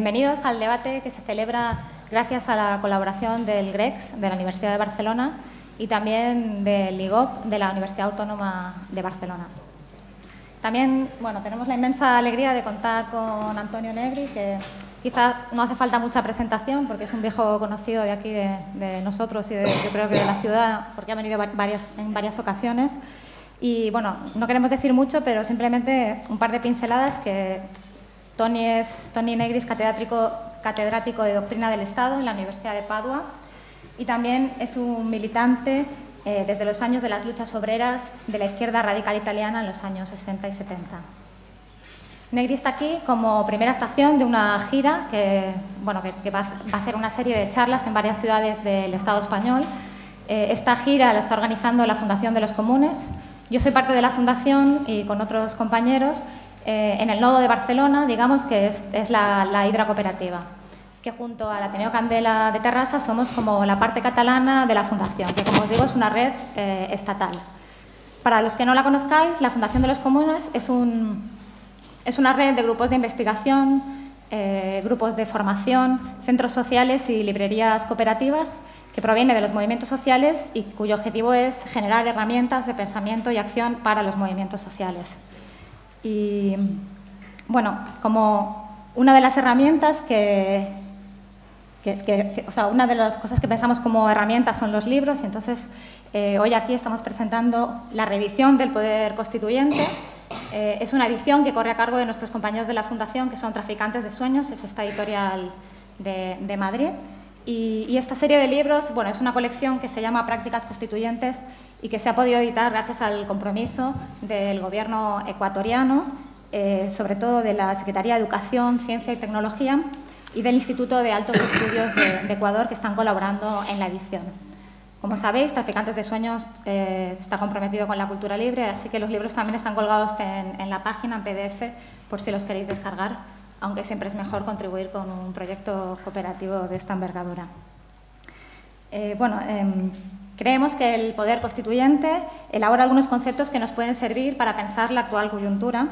Bienvenidos al debate que se celebra gracias a la colaboración del GREX de la Universidad de Barcelona y también del IGOP de la Universidad Autónoma de Barcelona. También bueno, tenemos la inmensa alegría de contar con Antonio Negri, que quizás no hace falta mucha presentación porque es un viejo conocido de aquí, de, nosotros y de, yo creo que de la ciudad, porque ha venido en varias ocasiones. Y bueno, no queremos decir mucho, pero simplemente un par de pinceladas que Tony, es, Negri es catedrático, de Doctrina del Estado en la Universidad de Padua y también es un militante eh, desde los años de las luchas obreras de la izquierda radical italiana en los años 60 y 70. Negri está aquí como primera estación de una gira que, bueno, va, a hacer una serie de charlas en varias ciudades del Estado español. Eh, esta gira la está organizando la Fundación de los Comunes. Yo soy parte de la fundación y con otros compañeros eh, en el nodo de Barcelona, digamos, que es, la, Hidra Cooperativa, que junto a la Ateneo Candela de Terrassa somos como la parte catalana de la Fundación, que como os digo es una red eh, estatal. Para los que no la conozcáis, la Fundación de los Comunes es, una red de grupos de investigación, eh, grupos de formación, centros sociales y librerías cooperativas que proviene de los movimientos sociales y cuyo objetivo es generar herramientas de pensamiento y acción para los movimientos sociales. Y bueno, como una de las herramientas que, que, que, o sea, una de las cosas que pensamos como herramientas son los libros, y entonces eh, hoy aquí estamos presentando la revisión del Poder Constituyente. Eh, es una edición que corre a cargo de nuestros compañeros de la Fundación, que son Traficantes de Sueños, es esta editorial de, Madrid. Y, y, esta serie de libros, bueno, es una colección que se llama Prácticas Constituyentes y que se ha podido editar gracias al compromiso del gobierno ecuatoriano, eh, sobre todo de la Secretaría de Educación, Ciencia y Tecnología y del Instituto de Altos Estudios de, Ecuador que están colaborando en la edición. Como sabéis, Traficantes de Sueños eh, está comprometido con la cultura libre, así que los libros también están colgados en, la página, en PDF, por si los queréis descargar, aunque siempre es mejor contribuir con un proyecto cooperativo de esta envergadura. Eh, bueno, em, Creemos que el Poder Constituyente elabora algunos conceptos que nos pueden servir para pensar la actual coyuntura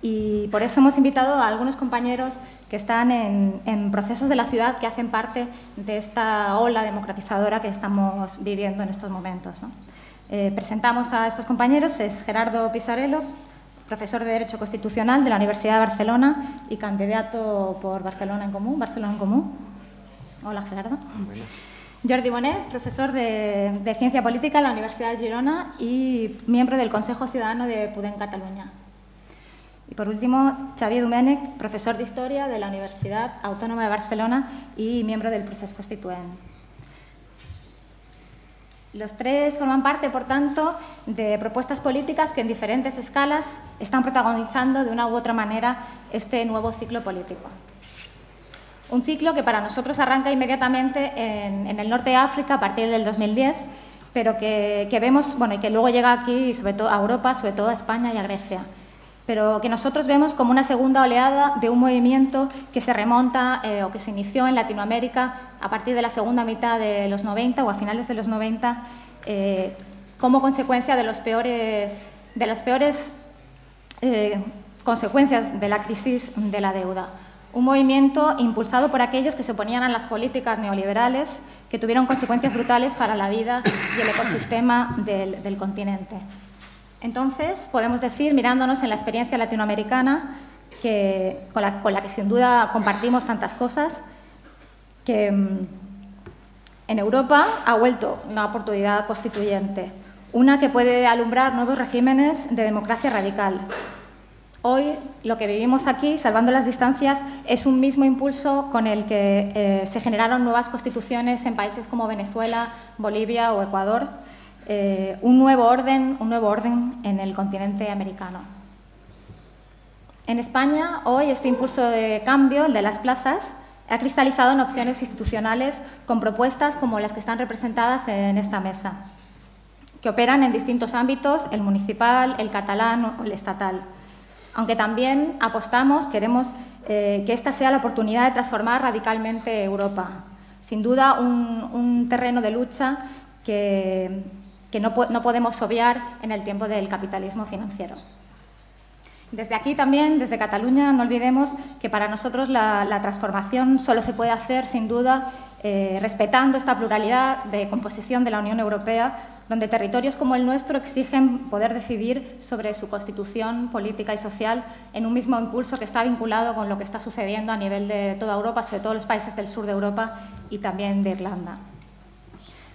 y por eso hemos invitado a algunos compañeros que están en, procesos de la ciudad que hacen parte de esta ola democratizadora que estamos viviendo en estos momentos. Eh, presentamos a estos compañeros, es Gerardo Pisarello, profesor de Derecho Constitucional de la Universidad de Barcelona y candidato por Barcelona en Común. Barcelona en Común. Hola, Gerardo. Buenas. Jordi Bonet, profesor de, Ciencia Política en la Universidad de Girona y miembro del Consejo Ciudadano de Pudén Cataluña. Y por último, Xavier Dumenec, profesor de Historia de la Universidad Autónoma de Barcelona y miembro del Proceso Constituent. Los tres forman parte, por tanto, de propuestas políticas que en diferentes escalas están protagonizando de una u otra manera este nuevo ciclo político. Un ciclo que para nosotros arranca inmediatamente en, el norte de África a partir del 2010, pero que, vemos, y que luego llega aquí, sobre todo a Europa, sobre todo a España y a Grecia, pero que nosotros vemos como una segunda oleada de un movimiento que se remonta eh, o que se inició en Latinoamérica a partir de la segunda mitad de los 90 o a finales de los 90, eh, como consecuencia de las peores eh, consecuencias de la crisis de la deuda un movimiento impulsado por aquellos que se oponían a las políticas neoliberales que tuvieron consecuencias brutales para la vida y el ecosistema del, continente. Entonces, podemos decir, mirándonos en la experiencia latinoamericana, que, con, la, que sin duda compartimos tantas cosas, que mm, en Europa ha vuelto una oportunidad constituyente, una que puede alumbrar nuevos regímenes de democracia radical, Hoy lo que vivimos aquí, salvando las distancias, es un mismo impulso con el que eh, se generaron nuevas constituciones en países como Venezuela, Bolivia o Ecuador, eh, un, nuevo orden, un nuevo orden en el continente americano. En España, hoy este impulso de cambio, el de las plazas, ha cristalizado en opciones institucionales con propuestas como las que están representadas en esta mesa, que operan en distintos ámbitos, el municipal, el catalán o el estatal aunque también apostamos, queremos eh, que esta sea la oportunidad de transformar radicalmente Europa. Sin duda, un, terreno de lucha que, no, podemos obviar en el tiempo del capitalismo financiero. Desde aquí también, desde Cataluña, no olvidemos que para nosotros la, transformación solo se puede hacer, sin duda, eh, respetando esta pluralidad de composición de la Unión Europea, donde territorios como el nuestro exigen poder decidir sobre su constitución política y social en un mismo impulso que está vinculado con lo que está sucediendo a nivel de toda Europa, sobre todo los países del sur de Europa y también de Irlanda.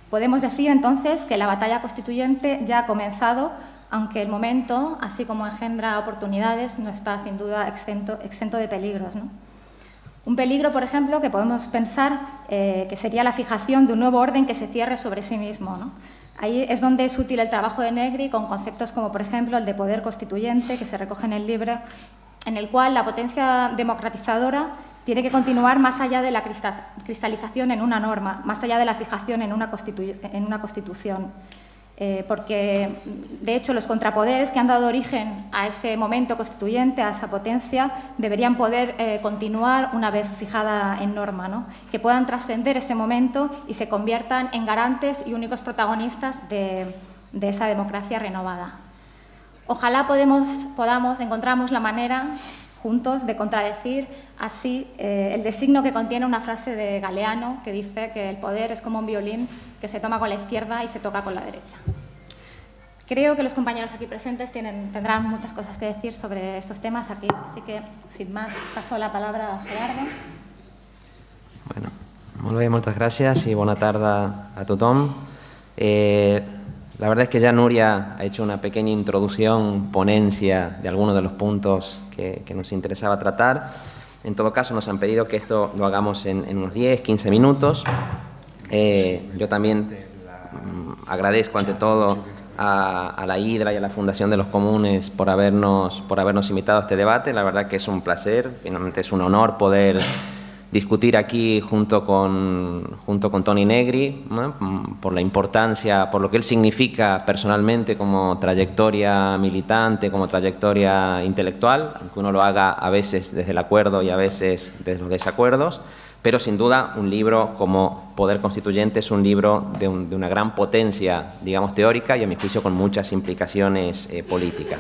Podemos decir entonces que la batalla constituyente ya ha comenzado, aunque el momento, así como engendra oportunidades, no está sin duda exento, exento de peligros. ¿no? Un peligro, por ejemplo, que podemos pensar eh, que sería la fijación de un nuevo orden que se cierre sobre sí mismo. Ahí es donde es útil el trabajo de Negri con conceptos como, por ejemplo, el de poder constituyente que se recoge en el libro, en el cual la potencia democratizadora tiene que continuar más allá de la cristalización en una norma, más allá de la fijación en una constitución. Eh, porque mm, de hecho los contrapoderes que han dado origen a ese momento constituyente, a esa potencia, deberían poder eh, continuar una vez fijada en norma, que puedan trascender ese momento y se conviertan en garantes y únicos protagonistas de, esa democracia renovada. Ojalá podemos, podamos, encontramos la manera juntos de contradecir así eh, el designo que contiene una frase de Galeano que dice que el poder es como un violín que se toma con la izquierda y se toca con la derecha. Creo que los compañeros aquí presentes tienen, tendrán muchas cosas que decir sobre estos temas aquí, así que sin más paso la palabra a Gerardo. Bueno, muy bien, muchas gracias y buena tarde a tu Eh, la verdad es que ya Nuria ha hecho una pequeña introducción, ponencia de algunos de los puntos que, nos interesaba tratar. En todo caso, nos han pedido que esto lo hagamos en, unos 10, 15 minutos. Eh, yo también mm, agradezco ante todo a, la Hidra y a la Fundación de los Comunes por habernos, por habernos invitado a este debate. La verdad que es un placer, finalmente es un honor poder discutir aquí junto con, junto con Tony Negri, por la importancia, por lo que él significa personalmente como trayectoria militante, como trayectoria intelectual, aunque uno lo haga a veces desde el acuerdo y a veces desde los desacuerdos, pero sin duda un libro como Poder Constituyente es un libro de, una gran potencia, digamos, teórica y a mi juicio con muchas implicaciones eh, políticas.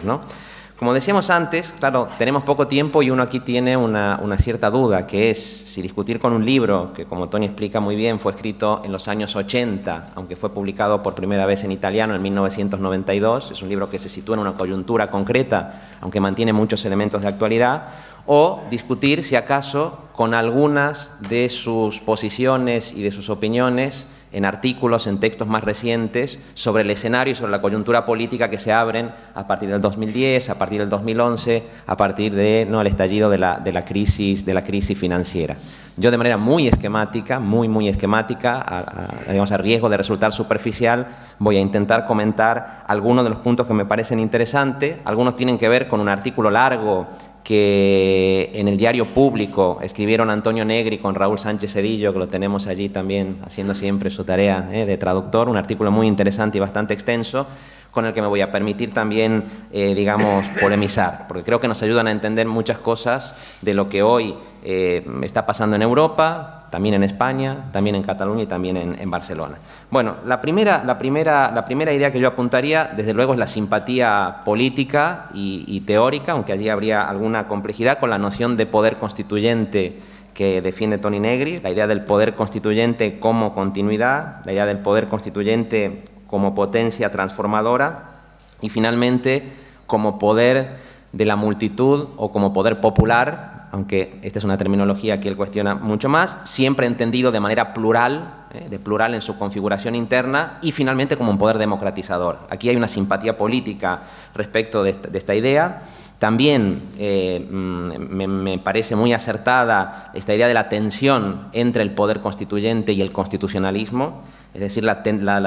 Como decíamos antes, claro, tenemos poco tiempo y uno aquí tiene una, cierta duda, que es si discutir con un libro, que como Tony explica muy bien, fue escrito en los años 80, aunque fue publicado por primera vez en italiano en 1992, es un libro que se sitúa en una coyuntura concreta, aunque mantiene muchos elementos de actualidad, o discutir si acaso con algunas de sus posiciones y de sus opiniones en artículos, en textos más recientes, sobre el escenario sobre la coyuntura política que se abren a partir del 2010, a partir del 2011, a partir del de, ¿no? el estallido de la, crisis, de la crisis financiera. Yo de manera muy esquemática, muy, muy esquemática, digamos, a riesgo de resultar superficial, voy a intentar comentar algunos de los puntos que me parecen interesantes. Algunos tienen que ver con un artículo largo que en el diario público escribieron Antonio Negri con Raúl Sánchez Cedillo, que lo tenemos allí también haciendo siempre su tarea eh, de traductor, un artículo muy interesante y bastante extenso, con el que me voy a permitir también, eh, digamos, polemizar, porque creo que nos ayudan a entender muchas cosas de lo que hoy eh, está pasando en Europa, también en España, también en Cataluña y también en, Barcelona. Bueno, la primera, la, primera, la primera, idea que yo apuntaría, desde luego, es la simpatía política y, y teórica, aunque allí habría alguna complejidad, con la noción de poder constituyente que defiende Tony Negri, la idea del poder constituyente como continuidad, la idea del poder constituyente como potencia transformadora y finalmente como poder de la multitud o como poder popular aunque esta es una terminología que él cuestiona mucho más, siempre entendido de manera plural, eh, de plural en su configuración interna, y finalmente como un poder democratizador. Aquí hay una simpatía política respecto de esta idea, también eh, mm, me, parece muy acertada esta idea de la tensión entre el poder constituyente y el constitucionalismo, es decir, la,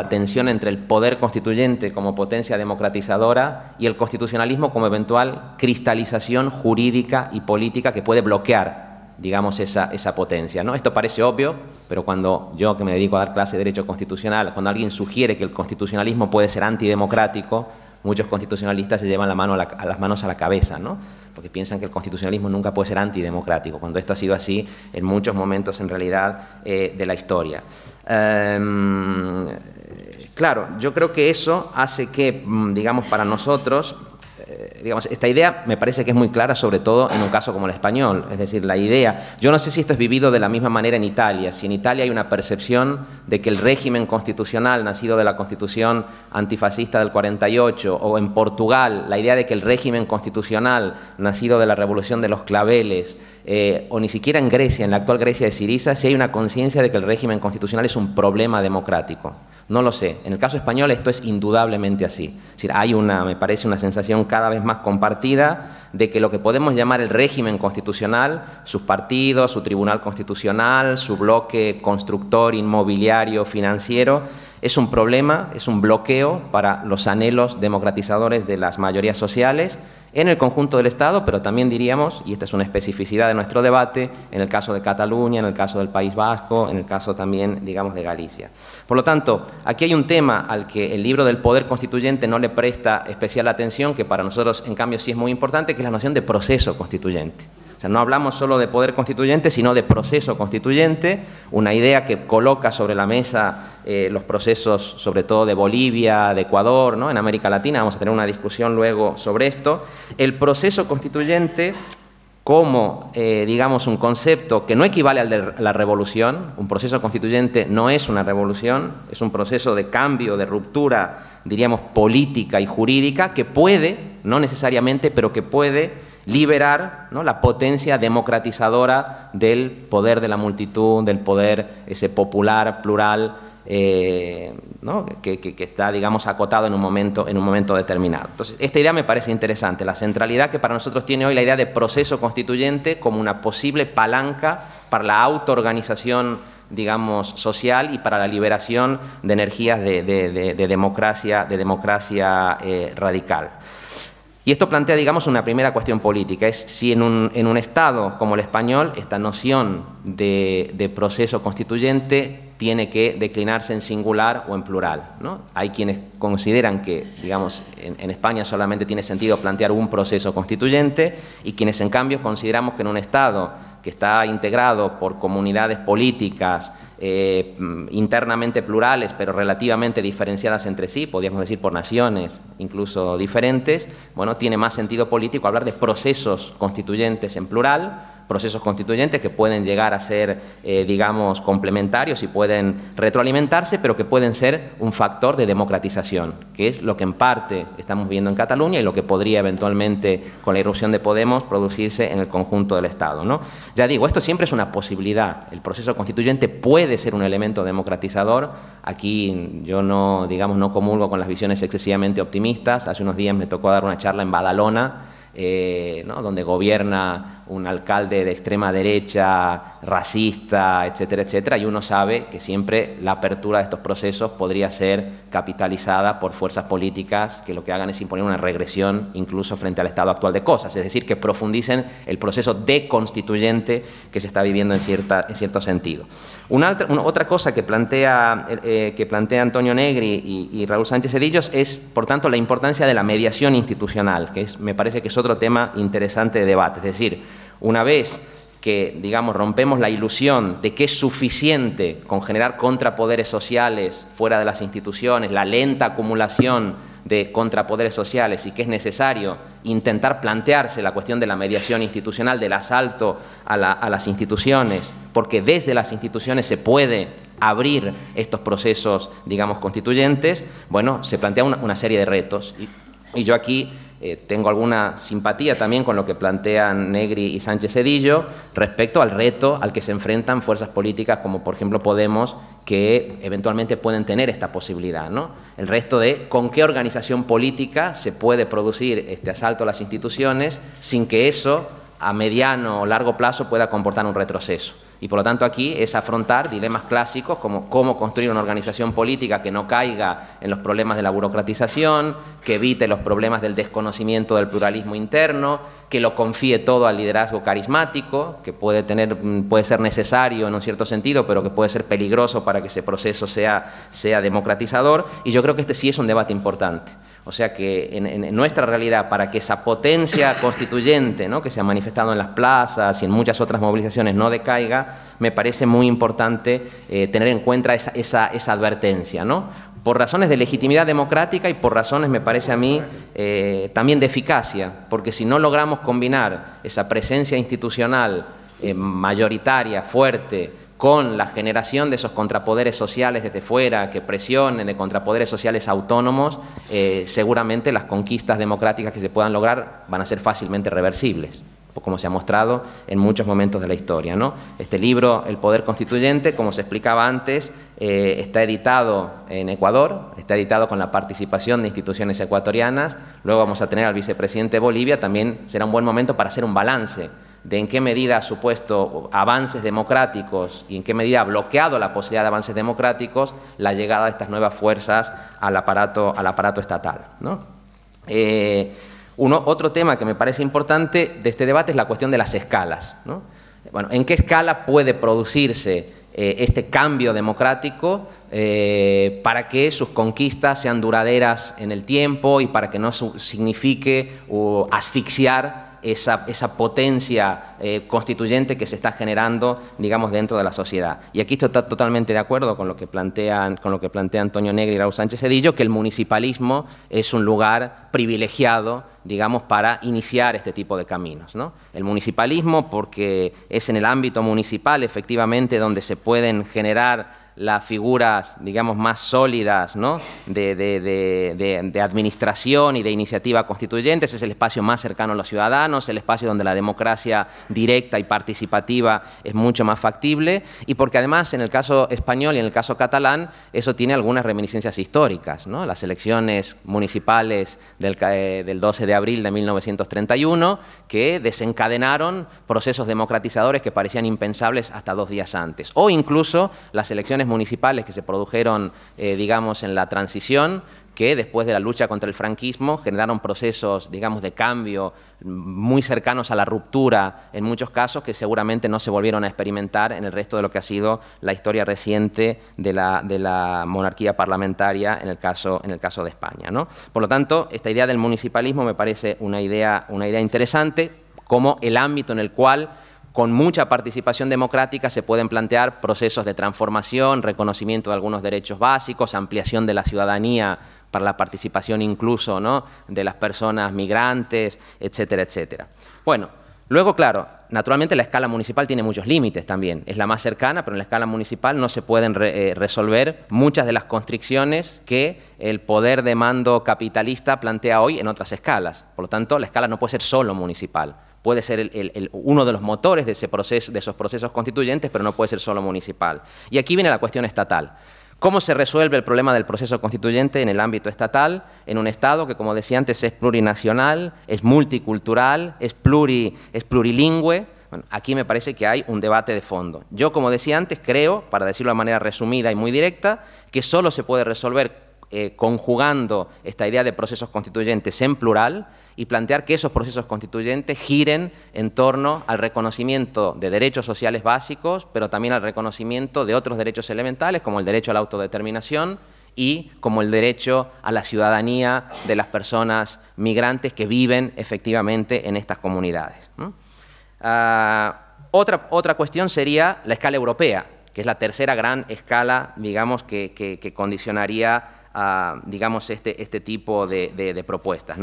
tensión entre el poder constituyente como potencia democratizadora y el constitucionalismo como eventual cristalización jurídica y política que puede bloquear digamos, esa, potencia. Esto parece obvio, pero cuando yo que me dedico a dar clase de Derecho Constitucional, cuando alguien sugiere que el constitucionalismo puede ser antidemocrático, muchos constitucionalistas se llevan la mano a las manos a la cabeza, ¿no? porque piensan que el constitucionalismo nunca puede ser antidemocrático, cuando esto ha sido así en muchos momentos en realidad eh, de la historia. Em, claro, yo creo que eso hace que, mm, digamos, para nosotros, eh, esta idea me parece que es muy clara, sobre todo en un caso como el español. Es decir, la idea, yo no sé si esto es vivido de la misma manera en Italia, si en Italia hay una percepción de que el régimen constitucional nacido de la constitución antifascista del 48, o en Portugal, la idea de que el régimen constitucional nacido de la revolución de los claveles, eh, o ni siquiera en Grecia, en la actual Grecia de Siriza, si hay una conciencia de que el régimen constitucional es un problema democrático. No lo sé. En el caso español esto es indudablemente así. hay una, me parece, una sensación cada vez más compartida de que lo que podemos llamar el régimen constitucional, sus partidos, su tribunal constitucional, su bloque constructor, inmobiliario, financiero, es un problema, es un bloqueo para los anhelos democratizadores de las mayorías sociales en el conjunto del Estado, pero también diríamos, y esta es una especificidad de nuestro debate, en el caso de Cataluña, en el caso del País Vasco, en el caso también, digamos, de Galicia. Por lo tanto, aquí hay un tema al que el libro del poder constituyente no le presta especial atención, que para nosotros, en cambio, sí es muy importante, que es la noción de proceso constituyente no hablamos solo de poder constituyente, sino de proceso constituyente, una idea que coloca sobre la mesa eh, los procesos, sobre todo de Bolivia, de Ecuador, ¿no? en América Latina, vamos a tener una discusión luego sobre esto. El proceso constituyente como, eh, digamos, un concepto que no equivale al de la revolución, un proceso constituyente no es una revolución, es un proceso de cambio, de ruptura, diríamos, política y jurídica, que puede, no necesariamente, pero que puede liberar la potencia democratizadora del poder de la multitud, del poder ese popular, plural, eh, que, está, digamos, acotado en un, momento, en un momento determinado. Entonces, esta idea me parece interesante, la centralidad que para nosotros tiene hoy la idea de proceso constituyente como una posible palanca para la autoorganización, digamos, social y para la liberación de energías de, democracia, de democracia eh, radical. Y esto plantea, digamos, una primera cuestión política, es si en un, Estado como el español esta noción de, proceso constituyente tiene que declinarse en singular o en plural. ¿no? Hay quienes consideran que, digamos, en España solamente tiene sentido plantear un proceso constituyente y quienes, en cambio, consideramos que en un Estado que está integrado por comunidades políticas eh, internamente plurales, pero relativamente diferenciadas entre sí, podríamos decir por naciones incluso diferentes, bueno, tiene más sentido político hablar de procesos constituyentes en plural, procesos constituyentes que pueden llegar a ser, eh, digamos, complementarios y pueden retroalimentarse, pero que pueden ser un factor de democratización, que es lo que en parte estamos viendo en Cataluña y lo que podría eventualmente, con la irrupción de Podemos, producirse en el conjunto del Estado. ¿no? Ya digo, esto siempre es una posibilidad. El proceso constituyente puede ser un elemento democratizador. Aquí yo no, digamos, no comulgo con las visiones excesivamente optimistas. Hace unos días me tocó dar una charla en Badalona, eh, donde gobierna un alcalde de extrema derecha, racista, etcétera, etcétera, y uno sabe que siempre la apertura de estos procesos podría ser capitalizada por fuerzas políticas que lo que hagan es imponer una regresión incluso frente al estado actual de cosas, es decir, que profundicen el proceso deconstituyente que se está viviendo en, cierta, en cierto sentido. Una, otra cosa que plantea, eh, que plantea Antonio Negri y, Raúl Sánchez Cedillos es, por tanto, la importancia de la mediación institucional, que es, me parece que es otro tema interesante de debate, es decir, una vez que, digamos, rompemos la ilusión de que es suficiente con generar contrapoderes sociales fuera de las instituciones, la lenta acumulación de contrapoderes sociales y que es necesario intentar plantearse la cuestión de la mediación institucional, del asalto a, las instituciones, porque desde las instituciones se puede abrir estos procesos, digamos, constituyentes, bueno, se plantea una, serie de retos. y yo aquí eh, tengo alguna simpatía también con lo que plantean Negri y Sánchez Cedillo respecto al reto al que se enfrentan fuerzas políticas como por ejemplo Podemos, que eventualmente pueden tener esta posibilidad. ¿no? El resto de con qué organización política se puede producir este asalto a las instituciones sin que eso a mediano o largo plazo pueda comportar un retroceso. Y por lo tanto aquí es afrontar dilemas clásicos como cómo construir una organización política que no caiga en los problemas de la burocratización, que evite los problemas del desconocimiento del pluralismo interno, que lo confíe todo al liderazgo carismático, que puede, mm, ser necesario en un cierto sentido, pero que puede ser peligroso para que ese proceso sea democratizador. Y yo creo que este sí es un debate importante. O sea que en, nuestra realidad, para que esa potencia constituyente que se ha manifestado en las plazas y en muchas otras movilizaciones no decaiga, me parece muy importante eh, tener en cuenta esa, advertencia, ¿no? por razones de legitimidad democrática y por razones, me parece a mí, eh, también de eficacia, porque si no logramos combinar esa presencia institucional eh, mayoritaria, fuerte, con la generación de esos contrapoderes sociales desde fuera que presionen, de contrapoderes sociales autónomos, eh, seguramente las conquistas democráticas que se puedan lograr van a ser fácilmente reversibles como se ha mostrado en muchos momentos de la historia. ¿no? Este libro, El Poder Constituyente, como se explicaba antes, eh, está editado en Ecuador, está editado con la participación de instituciones ecuatorianas, luego vamos a tener al vicepresidente de Bolivia, también será un buen momento para hacer un balance de en qué medida ha supuesto avances democráticos y en qué medida ha bloqueado la posibilidad de avances democráticos la llegada de estas nuevas fuerzas al aparato, al aparato estatal. Eh, otro tema que me parece importante de este debate es la cuestión de las escalas. Bueno, ¿En qué escala puede producirse eh, este cambio democrático eh, para que sus conquistas sean duraderas en el tiempo y para que no signifique o asfixiar esa, esa potencia eh, constituyente que se está generando, digamos, dentro de la sociedad. Y aquí estoy totalmente de acuerdo con lo que plantean, con lo que plantea Antonio Negri y Raúl Sánchez Cedillo, que el municipalismo es un lugar privilegiado digamos, para iniciar este tipo de caminos. El municipalismo, porque es en el ámbito municipal, efectivamente, donde se pueden generar las figuras, digamos, más sólidas de, administración y de iniciativa constituyente, ese es el espacio más cercano a los ciudadanos, el espacio donde la democracia directa y participativa es mucho más factible, y porque además en el caso español y en el caso catalán eso tiene algunas reminiscencias históricas. ¿no? Las elecciones municipales del, eh, del 12 de abril de 1931, que desencadenaron procesos democratizadores que parecían impensables hasta dos días antes, o incluso las elecciones municipales que se produjeron, eh, digamos, en la transición, que después de la lucha contra el franquismo generaron procesos, digamos, de cambio muy cercanos a la ruptura en muchos casos que seguramente no se volvieron a experimentar en el resto de lo que ha sido la historia reciente de la, monarquía parlamentaria en el caso, en el caso de España. ¿no? Por lo tanto, esta idea del municipalismo me parece una idea, una idea interesante como el ámbito en el cual con mucha participación democrática se pueden plantear procesos de transformación, reconocimiento de algunos derechos básicos, ampliación de la ciudadanía para la participación incluso de las personas migrantes, etcétera, etcétera. Bueno, luego, claro, naturalmente la escala municipal tiene muchos límites también. Es la más cercana, pero en la escala municipal no se pueden eh, resolver muchas de las constricciones que el poder de mando capitalista plantea hoy en otras escalas. Por lo tanto, la escala no puede ser solo municipal puede ser el, uno de los motores de, ese proceso, de esos procesos constituyentes, pero no puede ser solo municipal. Y aquí viene la cuestión estatal. ¿Cómo se resuelve el problema del proceso constituyente en el ámbito estatal, en un Estado que, como decía antes, es plurinacional, es multicultural, es, es plurilingüe? aquí me parece que hay un debate de fondo. Yo, como decía antes, creo, para decirlo de manera resumida y muy directa, que solo se puede resolver eh, conjugando esta idea de procesos constituyentes en plural y plantear que esos procesos constituyentes giren en torno al reconocimiento de derechos sociales básicos, pero también al reconocimiento de otros derechos elementales, como el derecho a la autodeterminación y como el derecho a la ciudadanía de las personas migrantes que viven efectivamente en estas comunidades. Ah, otra, otra cuestión sería la escala europea, que es la tercera gran escala, digamos, que condicionaría digamos, este, este tipo de, propuestas.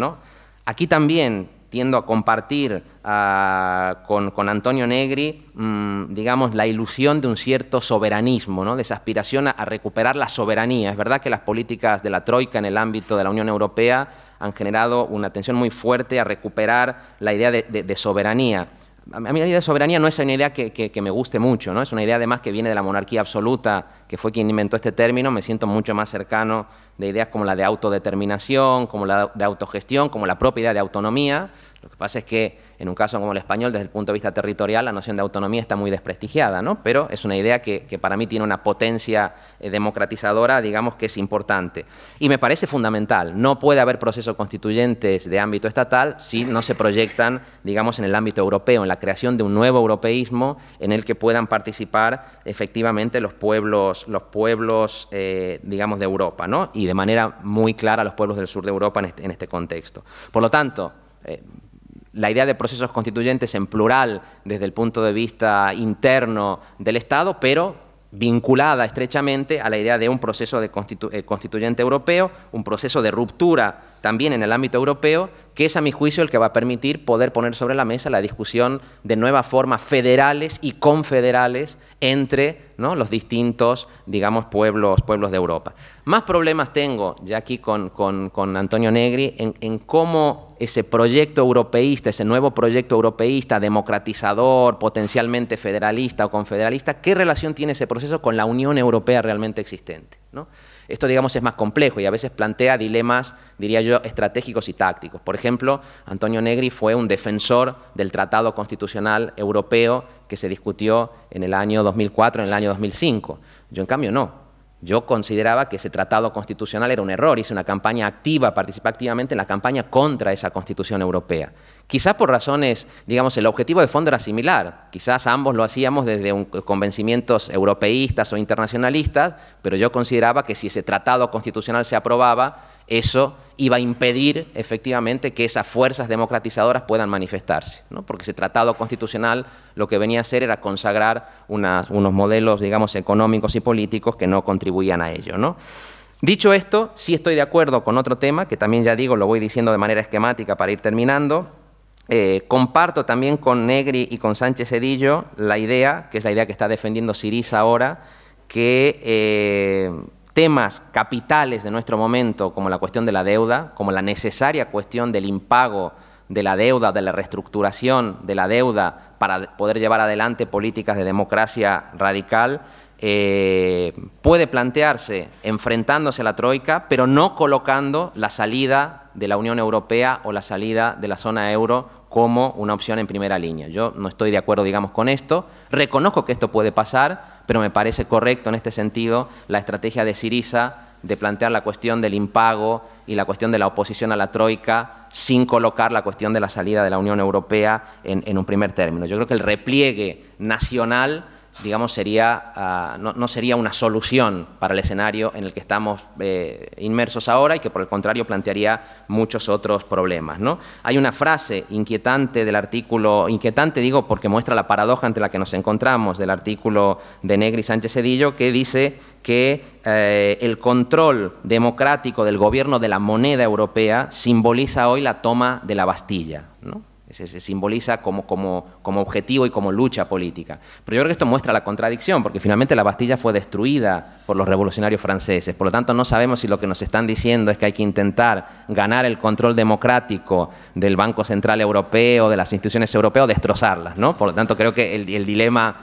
Aquí también tiendo a compartir ah, con, Antonio Negri, mm, digamos, la ilusión de un cierto soberanismo, ¿no? de esa aspiración a, recuperar la soberanía. Es verdad que las políticas de la Troika en el ámbito de la Unión Europea han generado una tensión muy fuerte a recuperar la idea de soberanía, a mí la idea de soberanía no es una idea que, me guste mucho, ¿no? es una idea además que viene de la monarquía absoluta, que fue quien inventó este término, me siento mucho más cercano de ideas como la de autodeterminación, como la de autogestión, como la propia idea de autonomía. Lo que pasa es que en un caso como el español, desde el punto de vista territorial, la noción de autonomía está muy desprestigiada, ¿no? pero es una idea que, para mí tiene una potencia eh, democratizadora, digamos, que es importante. Y me parece fundamental, no puede haber procesos constituyentes de ámbito estatal si no se proyectan, digamos, en el ámbito europeo, en la creación de un nuevo europeísmo en el que puedan participar efectivamente los pueblos, los pueblos eh, digamos, de Europa, ¿no? y de manera muy clara los pueblos del sur de Europa en este, este contexto. Por lo tanto, eh, la idea de procesos constituyentes en plural desde el punto de vista interno del Estado, pero vinculada estrechamente a la idea de un proceso de eh, constituyente europeo, un proceso de ruptura también en el ámbito europeo que es a mi juicio el que va a permitir poder poner sobre la mesa la discusión de nuevas formas federales y confederales entre los distintos, digamos, pueblos, pueblos de Europa. Más problemas tengo ya aquí con, Antonio Negri en, cómo ese proyecto europeísta, ese nuevo proyecto europeísta, democratizador, potencialmente federalista o confederalista, qué relación tiene ese proceso con la Unión Europea realmente existente. ¿no? Esto, digamos, es más complejo y a veces plantea dilemas, diría yo, estratégicos y tácticos. Por ejemplo, Antonio Negri fue un defensor del Tratado Constitucional Europeo que se discutió en el año 2004, en el año 2005. Yo, en cambio, no. Yo consideraba que ese tratado constitucional era un error, hice una campaña activa, participé activamente en la campaña contra esa constitución europea. Quizás por razones, digamos, el objetivo de fondo era similar, quizás ambos lo hacíamos desde eh, convencimientos europeístas o internacionalistas, pero yo consideraba que si ese tratado constitucional se aprobaba, eso iba a impedir efectivamente que esas fuerzas democratizadoras puedan manifestarse, ¿no? porque ese tratado constitucional lo que venía a hacer era consagrar unos modelos, digamos, económicos y políticos que no contribuían a ello. ¿no? Dicho esto, sí estoy de acuerdo con otro tema, que también ya digo, lo voy diciendo de manera esquemática para ir terminando. Eh, comparto también con Negri y con Sánchez Cedillo la idea, que es la idea que está defendiendo Siriza ahora, que eh, temas capitales de nuestro momento, como la cuestión de la deuda, como la necesaria cuestión del impago de la deuda, de la reestructuración de la deuda para poder llevar adelante políticas de democracia radical, eh, puede plantearse enfrentándose a la Troika, pero no colocando la salida de la Unión Europea o la salida de la zona euro como una opción en primera línea. Yo no estoy de acuerdo, digamos, con esto. Reconozco que esto puede pasar, pero me parece correcto en este sentido la estrategia de Siriza de plantear la cuestión del impago y la cuestión de la oposición a la Troika sin colocar la cuestión de la salida de la Unión Europea en un primer término. Yo creo que el repliegue nacional digamos, sería, ah, no, sería una solución para el escenario en el que estamos eh, inmersos ahora y que, por el contrario, plantearía muchos otros problemas. ¿no? Hay una frase inquietante del artículo, inquietante digo porque muestra la paradoja ante la que nos encontramos, del artículo de Negri Sánchez Cedillo, que dice que eh, el control democrático del gobierno de la moneda europea simboliza hoy la toma de la Bastilla. ¿no? Se, simboliza como, objetivo y como lucha política. Pero yo creo que esto muestra la contradicción, porque finalmente la Bastilla fue destruida por los revolucionarios franceses. Por lo tanto, no sabemos si lo que nos están diciendo es que hay que intentar ganar el control democrático del Banco Central Europeo, de las instituciones europeas, destrozarlas, ¿no? Por lo tanto, creo que el, dilema...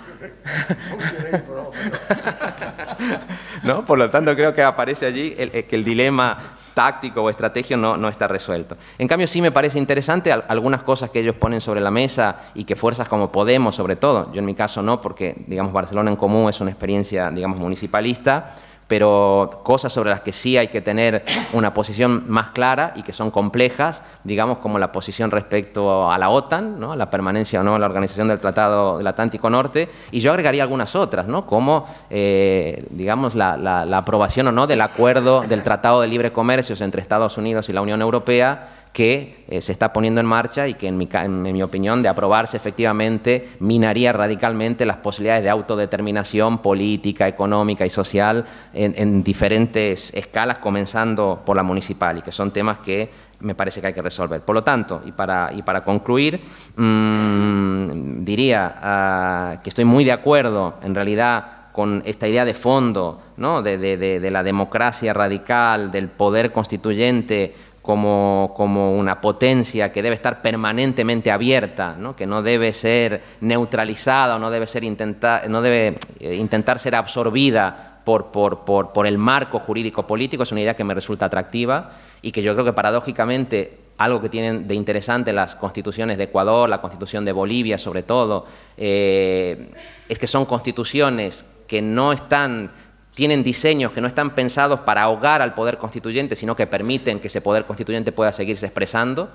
¿No? Por lo tanto, creo que aparece allí el, eh, el dilema táctico o estrategia no, no, está resuelto. En cambio, sí me parece interesante algunas cosas que ellos ponen sobre la mesa y que fuerzas como Podemos, sobre todo, yo en mi caso no, porque, digamos, Barcelona en Común es una experiencia, digamos, municipalista, pero cosas sobre las que sí hay que tener una posición más clara y que son complejas, digamos como la posición respecto a la OTAN, ¿no? la permanencia o no la Organización del Tratado del Atlántico Norte, y yo agregaría algunas otras, ¿no? como eh, digamos la, la aprobación o no del acuerdo del Tratado de Libre Comercio entre Estados Unidos y la Unión Europea, que eh, se está poniendo en marcha y que, en mi, opinión, de aprobarse efectivamente, minaría radicalmente las posibilidades de autodeterminación política, económica y social en, diferentes escalas, comenzando por la municipal, y que son temas que me parece que hay que resolver. Por lo tanto, y para, concluir, mm, diría ah, que estoy muy de acuerdo, en realidad, con esta idea de fondo, ¿no? de la democracia radical, del poder constituyente como, una potencia que debe estar permanentemente abierta, que no debe ser neutralizada o no debe, ser intenta, no debe eh, intentar ser absorbida por, por, el marco jurídico-político, es una idea que me resulta atractiva y que yo creo que paradójicamente algo que tienen de interesante las constituciones de Ecuador, la constitución de Bolivia sobre todo, eh, es que son constituciones que no están tienen diseños que no están pensados para ahogar al poder constituyente, sino que permiten que ese poder constituyente pueda seguirse expresando.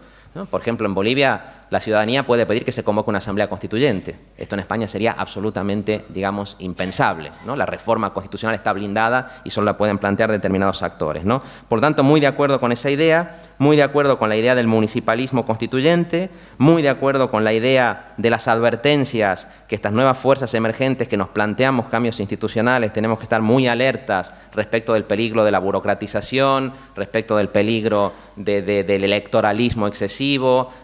Por ejemplo, en Bolivia la ciudadanía puede pedir que se convoque una asamblea constituyente. Esto en España sería absolutamente, digamos, impensable. ¿no? La reforma constitucional está blindada y solo la pueden plantear determinados actores. ¿no? Por tanto, muy de acuerdo con esa idea, muy de acuerdo con la idea del municipalismo constituyente, muy de acuerdo con la idea de las advertencias que estas nuevas fuerzas emergentes que nos planteamos cambios institucionales tenemos que estar muy alertas respecto del peligro de la burocratización, respecto del peligro del electoralismo excesivo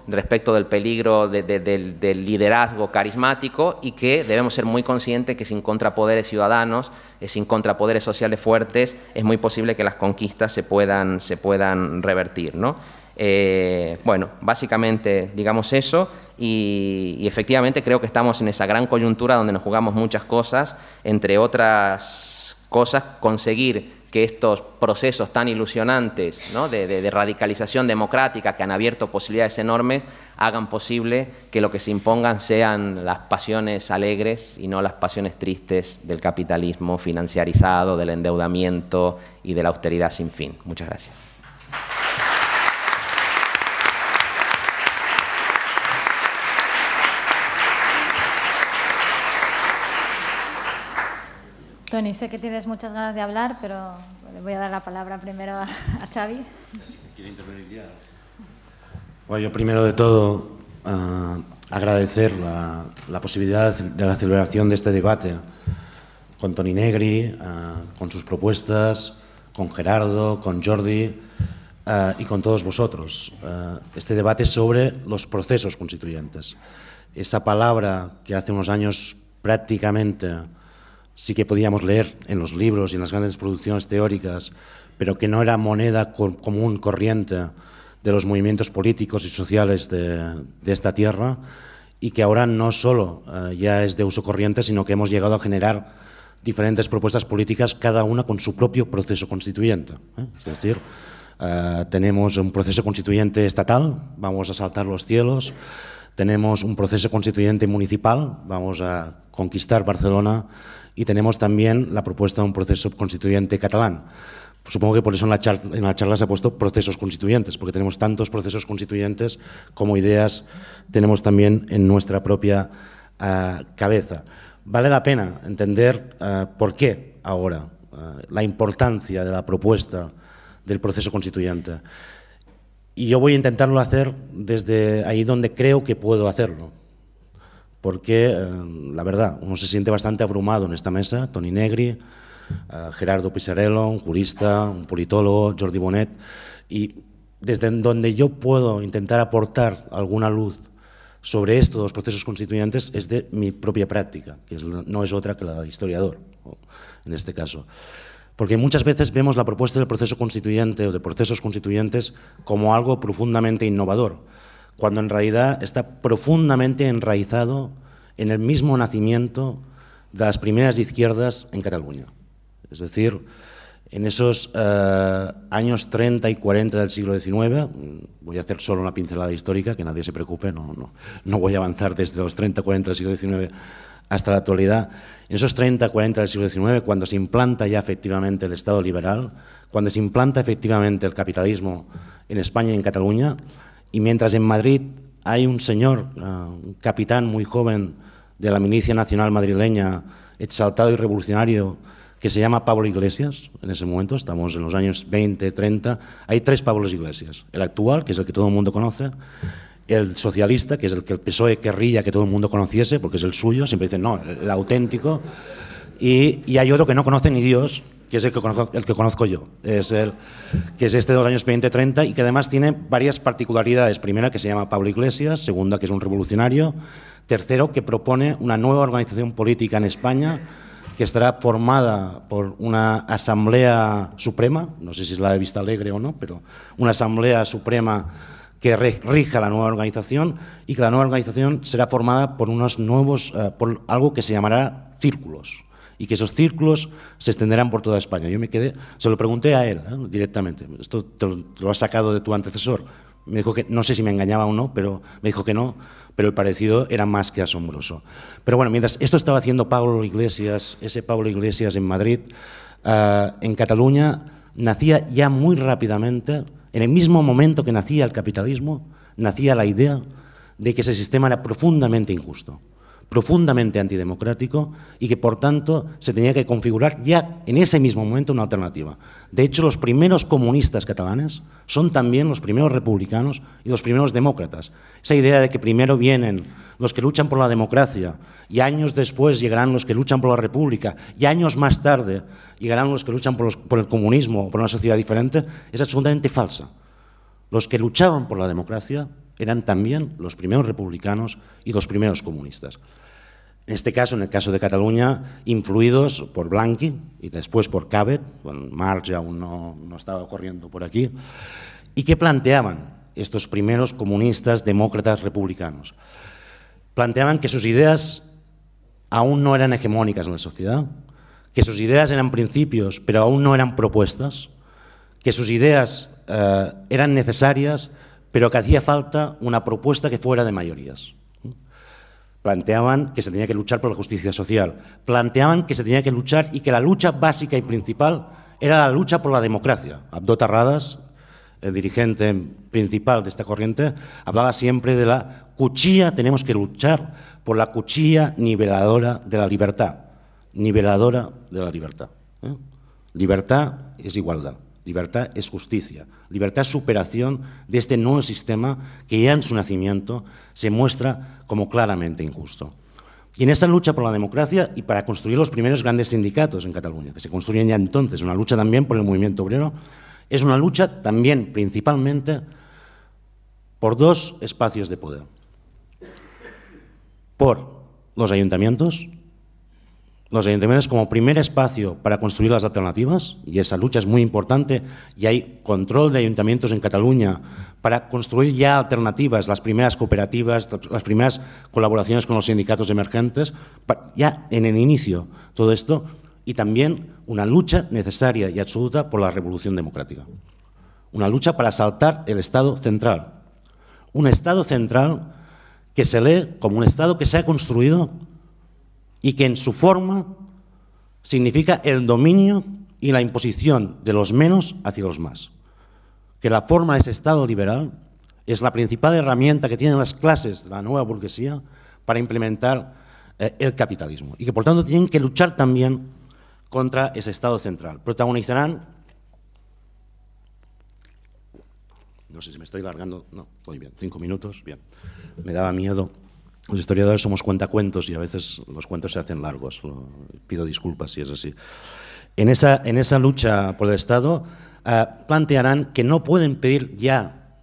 respecto del peligro del, liderazgo carismático y que debemos ser muy conscientes que sin contrapoderes ciudadanos, eh, sin contrapoderes sociales fuertes, es muy posible que las conquistas se puedan, se puedan revertir. Eh, bueno, básicamente digamos eso y, y, efectivamente creo que estamos en esa gran coyuntura donde nos jugamos muchas cosas, entre otras cosas conseguir que estos procesos tan ilusionantes ¿no? de, de, radicalización democrática que han abierto posibilidades enormes hagan posible que lo que se impongan sean las pasiones alegres y no las pasiones tristes del capitalismo financiarizado, del endeudamiento y de la austeridad sin fin. Muchas gracias. Tony, sé que tienes muchas ganas de hablar, pero le voy a dar la palabra primero a, a Xavi. intervenir ya? Bueno, yo primero de todo ah, agradecer la, posibilidad de la celebración de este debate con Tony Negri, ah, con sus propuestas, con Gerardo, con Jordi ah, y con todos vosotros. este debate sobre los procesos constituyentes. Esa palabra que hace unos años prácticamente sí que podíamos leer en los libros y en las grandes producciones teóricas, pero que no era moneda común, corriente de los movimientos políticos y sociales de, esta tierra, y que ahora no solo eh, ya es de uso corriente, sino que hemos llegado a generar diferentes propuestas políticas, cada una con su propio proceso constituyente. ¿eh? Es decir, eh, tenemos un proceso constituyente estatal, vamos a saltar los cielos, tenemos un proceso constituyente municipal, vamos a conquistar Barcelona y tenemos también la propuesta de un proceso constituyente catalán. Supongo que por eso en la, charla, se ha puesto procesos constituyentes, porque tenemos tantos procesos constituyentes como ideas tenemos también en nuestra propia ah, cabeza. Vale la pena entender ah, por qué ahora, ah, la importancia de la propuesta del proceso constituyente. Y yo voy a intentarlo hacer desde ahí donde creo que puedo hacerlo, porque eh, la verdad, uno se siente bastante abrumado en esta mesa. Tony Negri, eh, Gerardo Pisarello, un jurista, un politólogo, Jordi Bonet, y desde donde yo puedo intentar aportar alguna luz sobre estos de procesos constituyentes es de mi propia práctica, que no es otra que la de historiador, en este caso. Porque muchas veces vemos la propuesta del proceso constituyente o de procesos constituyentes como algo profundamente innovador cuando en realidad está profundamente enraizado en el mismo nacimiento de las primeras izquierdas en Cataluña. Es decir, en esos eh, años 30 y 40 del siglo XIX, mm, voy a hacer solo una pincelada histórica, que nadie se preocupe, no, no, no voy a avanzar desde los 30, 40 del siglo XIX hasta la actualidad. En esos 30, 40 del siglo XIX, cuando se implanta ya efectivamente el Estado liberal, cuando se implanta efectivamente el capitalismo en España y en Cataluña, y mientras en Madrid hay un señor, eh, un capitán muy joven de la milicia nacional madrileña, exaltado y revolucionario, que se llama Pablo Iglesias, en ese momento, estamos en los años 20, 30, hay tres Pablos Iglesias, el actual, que es el que todo el mundo conoce, el socialista, que es el que el PSOE querría que todo el mundo conociese, porque es el suyo, siempre dicen, no, el auténtico, y, y hay otro que no conoce ni Dios, que es el que conozco, yo, es el, que es este de los años 20-30 y que además tiene varias particularidades. Primera, que se llama Pablo Iglesias, segunda, que es un revolucionario, tercero, que propone una nueva organización política en España que estará formada por una Asamblea Suprema, no sé si es la de Vista Alegre o no, pero una Asamblea Suprema que rija la nueva organización y que la nueva organización será formada por unos nuevos, eh, por algo que se llamará círculos y que esos círculos se extenderán por toda España. Yo me quedé, se lo pregunté a él ¿eh? directamente, esto te lo, has sacado de tu antecesor. Me dijo que, no sé si me engañaba o no, pero me dijo que no, pero el parecido era más que asombroso. Pero bueno, mientras esto estaba haciendo Pablo Iglesias, ese Pablo Iglesias en Madrid, ah, en Cataluña nacía ya muy rápidamente, en el mismo momento que nacía el capitalismo, nacía la idea de que ese sistema era profundamente injusto profundamente antidemocrático y que por tanto se tenía que configurar ya en ese mismo momento una alternativa. De hecho, los primeros comunistas catalanes son también los primeros republicanos y los primeros demócratas. Esa idea de que primero vienen los que luchan por la democracia y años después llegarán los que luchan por la república y años más tarde llegarán los que luchan por, el comunismo o por una sociedad diferente, es absolutamente falsa. Los que luchaban por la democracia eran también los primeros republicanos y los primeros comunistas. En este caso, en el caso de Cataluña, influidos por Blanqui y después por Cabet, con Marx aún no, estaba corriendo por aquí. ¿Y qué planteaban estos primeros comunistas, demócratas, republicanos? Planteaban que sus ideas aún no eran hegemónicas en la sociedad, que sus ideas eran principios, pero aún no eran propuestas, que sus ideas eh, eran necesarias, pero que hacía falta una propuesta que fuera de mayorías planteaban que se tenía que luchar por la justicia social, planteaban que se tenía que luchar y que la lucha básica y principal era la lucha por la democracia. Abdó Tarradas, el dirigente principal de esta corriente, hablaba siempre de la cuchilla, tenemos que luchar por la cuchilla niveladora de la libertad, niveladora de la libertad. ¿eh? Libertad es igualdad. Libertad es justicia. Libertad es superación de este nuevo sistema que ya en su nacimiento se muestra como claramente injusto. Y en esa lucha por la democracia y para construir los primeros grandes sindicatos en Cataluña, que se construyen ya entonces, una lucha también por el movimiento obrero, es una lucha también principalmente por dos espacios de poder. Por los ayuntamientos, los ayuntamientos como primer espacio para construir las alternativas, y esa lucha es muy importante, y hay control de ayuntamientos en Cataluña para construir ya alternativas, las primeras cooperativas, las primeras colaboraciones con los sindicatos emergentes, ya en el inicio todo esto, y también una lucha necesaria y absoluta por la revolución democrática. Una lucha para saltar el Estado central. Un Estado central que se lee como un Estado que se ha construido y que en su forma significa el dominio y la imposición de los menos hacia los más. Que la forma de ese Estado liberal es la principal herramienta que tienen las clases de la nueva burguesía para implementar eh, el capitalismo y que por tanto tienen que luchar también contra ese Estado central. Protagonizarán, no sé si me estoy largando, no, muy bien, cinco minutos, bien, me daba miedo. Los historiadores somos cuentacuentos y a veces los cuentos se hacen largos. Pido disculpas si es así. En esa, en esa lucha por el Estado ah, plantearán que no pueden pedir ya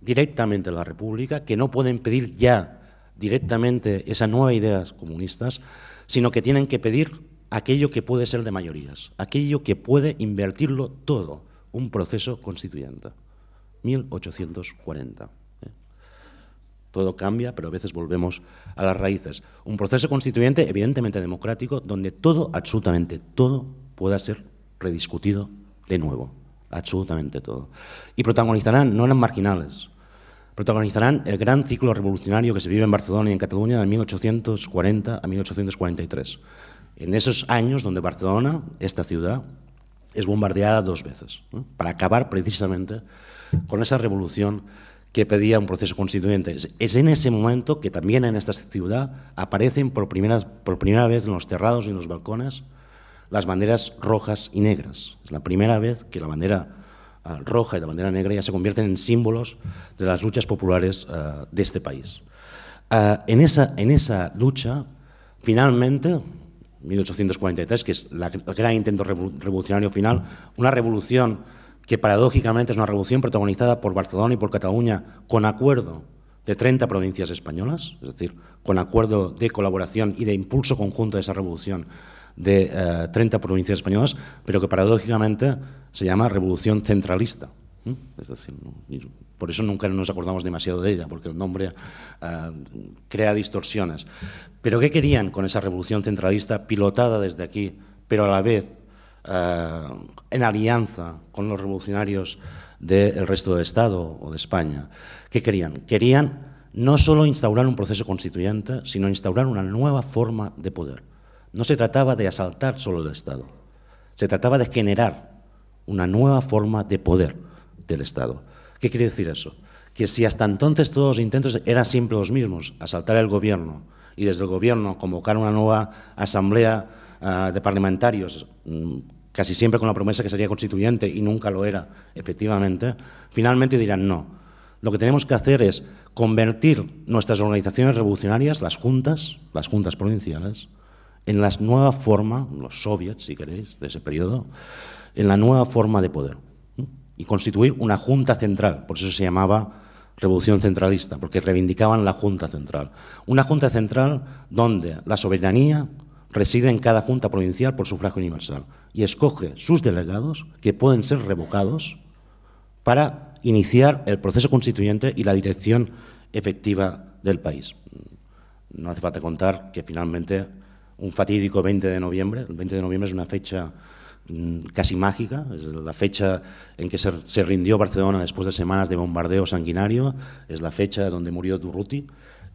directamente a la República, que no pueden pedir ya directamente esas nuevas ideas comunistas, sino que tienen que pedir aquello que puede ser de mayorías, aquello que puede invertirlo todo, un proceso constituyente. 1840 todo cambia, pero a veces volvemos a las raíces. Un proceso constituyente evidentemente democrático donde todo, absolutamente todo, pueda ser rediscutido de nuevo, absolutamente todo. Y protagonizarán, no eran marginales, protagonizarán el gran ciclo revolucionario que se vive en Barcelona y en Cataluña de 1840 a 1843. En esos años donde Barcelona, esta ciudad, es bombardeada dos veces, para acabar precisamente con esa revolución que pedía un proceso constituyente. Es en ese momento que también en esta ciudad aparecen por primera, por primera vez en los terrados y en los balcones las banderas rojas y negras. Es la primera vez que la bandera ah, roja y la bandera negra ya se convierten en símbolos de las luchas populares ah, de este país. Ah, en, esa, en esa lucha, finalmente, 1843, que es el gran intento revolucionario final, una revolución que paradójicamente es una revolución protagonizada por Barcelona y por Cataluña con acuerdo de 30 provincias españolas, es decir, con acuerdo de colaboración y de impulso conjunto de esa revolución de 30 eh, provincias españolas, pero que paradójicamente se llama revolución centralista. por eso nunca nos acordamos demasiado de ella, porque el nombre eh, crea distorsiones. Pero ¿qué querían con esa revolución centralista pilotada desde aquí, pero a la vez eh, en alianza con los revolucionarios del resto del Estado o de España. ¿Qué querían? Querían no solo instaurar un proceso constituyente, sino instaurar una nueva forma de poder. No se trataba de asaltar solo el Estado, se trataba de generar una nueva forma de poder del Estado. ¿Qué quiere decir eso? Que si hasta entonces todos los intentos eran siempre los mismos, asaltar el gobierno y desde el gobierno convocar una nueva asamblea eh, de parlamentarios mm, casi siempre con la promesa que sería constituyente y nunca lo era, efectivamente, finalmente dirán no. Lo que tenemos que hacer es convertir nuestras organizaciones revolucionarias, las juntas, las juntas provinciales, en la nueva forma, los soviets, si queréis, de ese periodo, en la nueva forma de poder. Y constituir una junta central, por eso se llamaba revolución centralista, porque reivindicaban la junta central. Una junta central donde la soberanía reside en cada junta provincial por sufragio universal y escoge sus delegados que pueden ser revocados para iniciar el proceso constituyente y la dirección efectiva del país. No hace falta contar que finalmente un fatídico 20 de noviembre, el 20 de noviembre es una fecha mm, casi mágica, es la fecha en que se, rindió Barcelona después de semanas de bombardeo sanguinario, es la fecha donde murió Durruti,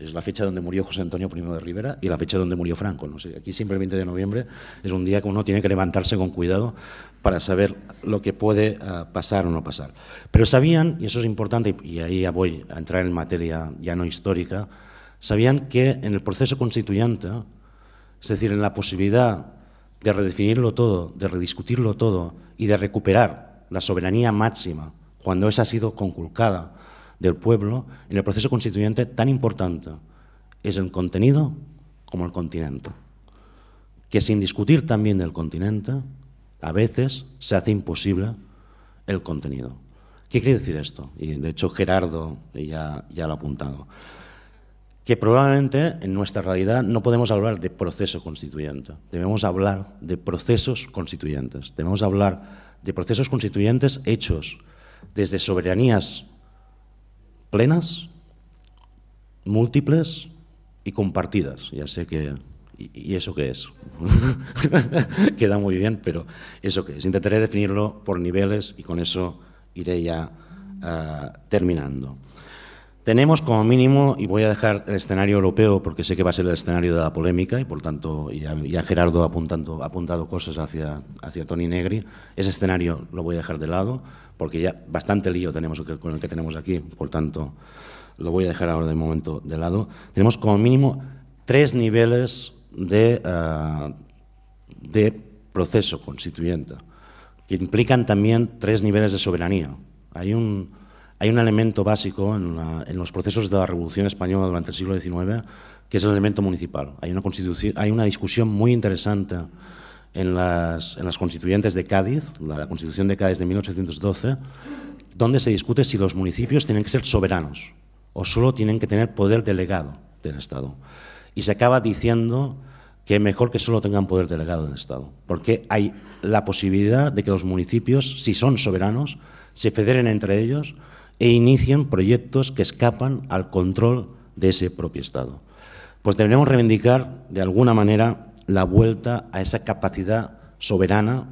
es la fecha donde murió José Antonio I de Rivera y la fecha donde murió Franco. No sé, aquí siempre 20 de noviembre es un día que uno tiene que levantarse con cuidado para saber lo que puede eh, pasar o no pasar. Pero sabían, y eso es importante, y ahí voy a entrar en materia ya no histórica, sabían que en el proceso constituyente, es decir, en la posibilidad de redefinirlo todo, de rediscutirlo todo y de recuperar la soberanía máxima cuando esa ha sido conculcada del pueblo en el proceso constituyente tan importante es el contenido como el continente. Que sin discutir también del continente, a veces se hace imposible el contenido. ¿Qué quiere decir esto? Y de hecho Gerardo ya, ya lo ha apuntado. Que probablemente en nuestra realidad no podemos hablar de proceso constituyente, debemos hablar de procesos constituyentes, debemos hablar de procesos constituyentes hechos desde soberanías plenas, múltiples y compartidas. Ya sé que... ¿Y eso qué es? Queda muy bien, pero ¿eso qué es? Intentaré definirlo por niveles y con eso iré ya ah, terminando. Tenemos como mínimo, y voy a dejar el escenario europeo porque sé que va a ser el escenario de la polémica y por tanto ya, Gerardo ha apuntando, apuntado cosas hacia, hacia Tony Negri, ese escenario lo voy a dejar de lado porque ya bastante lío tenemos con el que tenemos aquí, por tanto lo voy a dejar ahora de momento de lado. Tenemos como mínimo tres niveles de, eh, de proceso constituyente que implican también tres niveles de soberanía. Hay un, hay un elemento básico en, los procesos de la Revolución Española durante el siglo XIX, que es el elemento municipal. Hay una, hay una discusión muy interesante en las, constituyentes de Cádiz, la, constitución de Cádiz de 1812, donde se discute si los municipios tienen que ser soberanos o solo tienen que tener poder delegado del Estado. Y se acaba diciendo que es mejor que solo tengan poder delegado del Estado, porque hay la posibilidad de que los municipios, si son soberanos, se federen entre ellos e inician proyectos que escapan al control de ese propio Estado. Pues debemos reivindicar, de alguna manera, la vuelta a esa capacidad soberana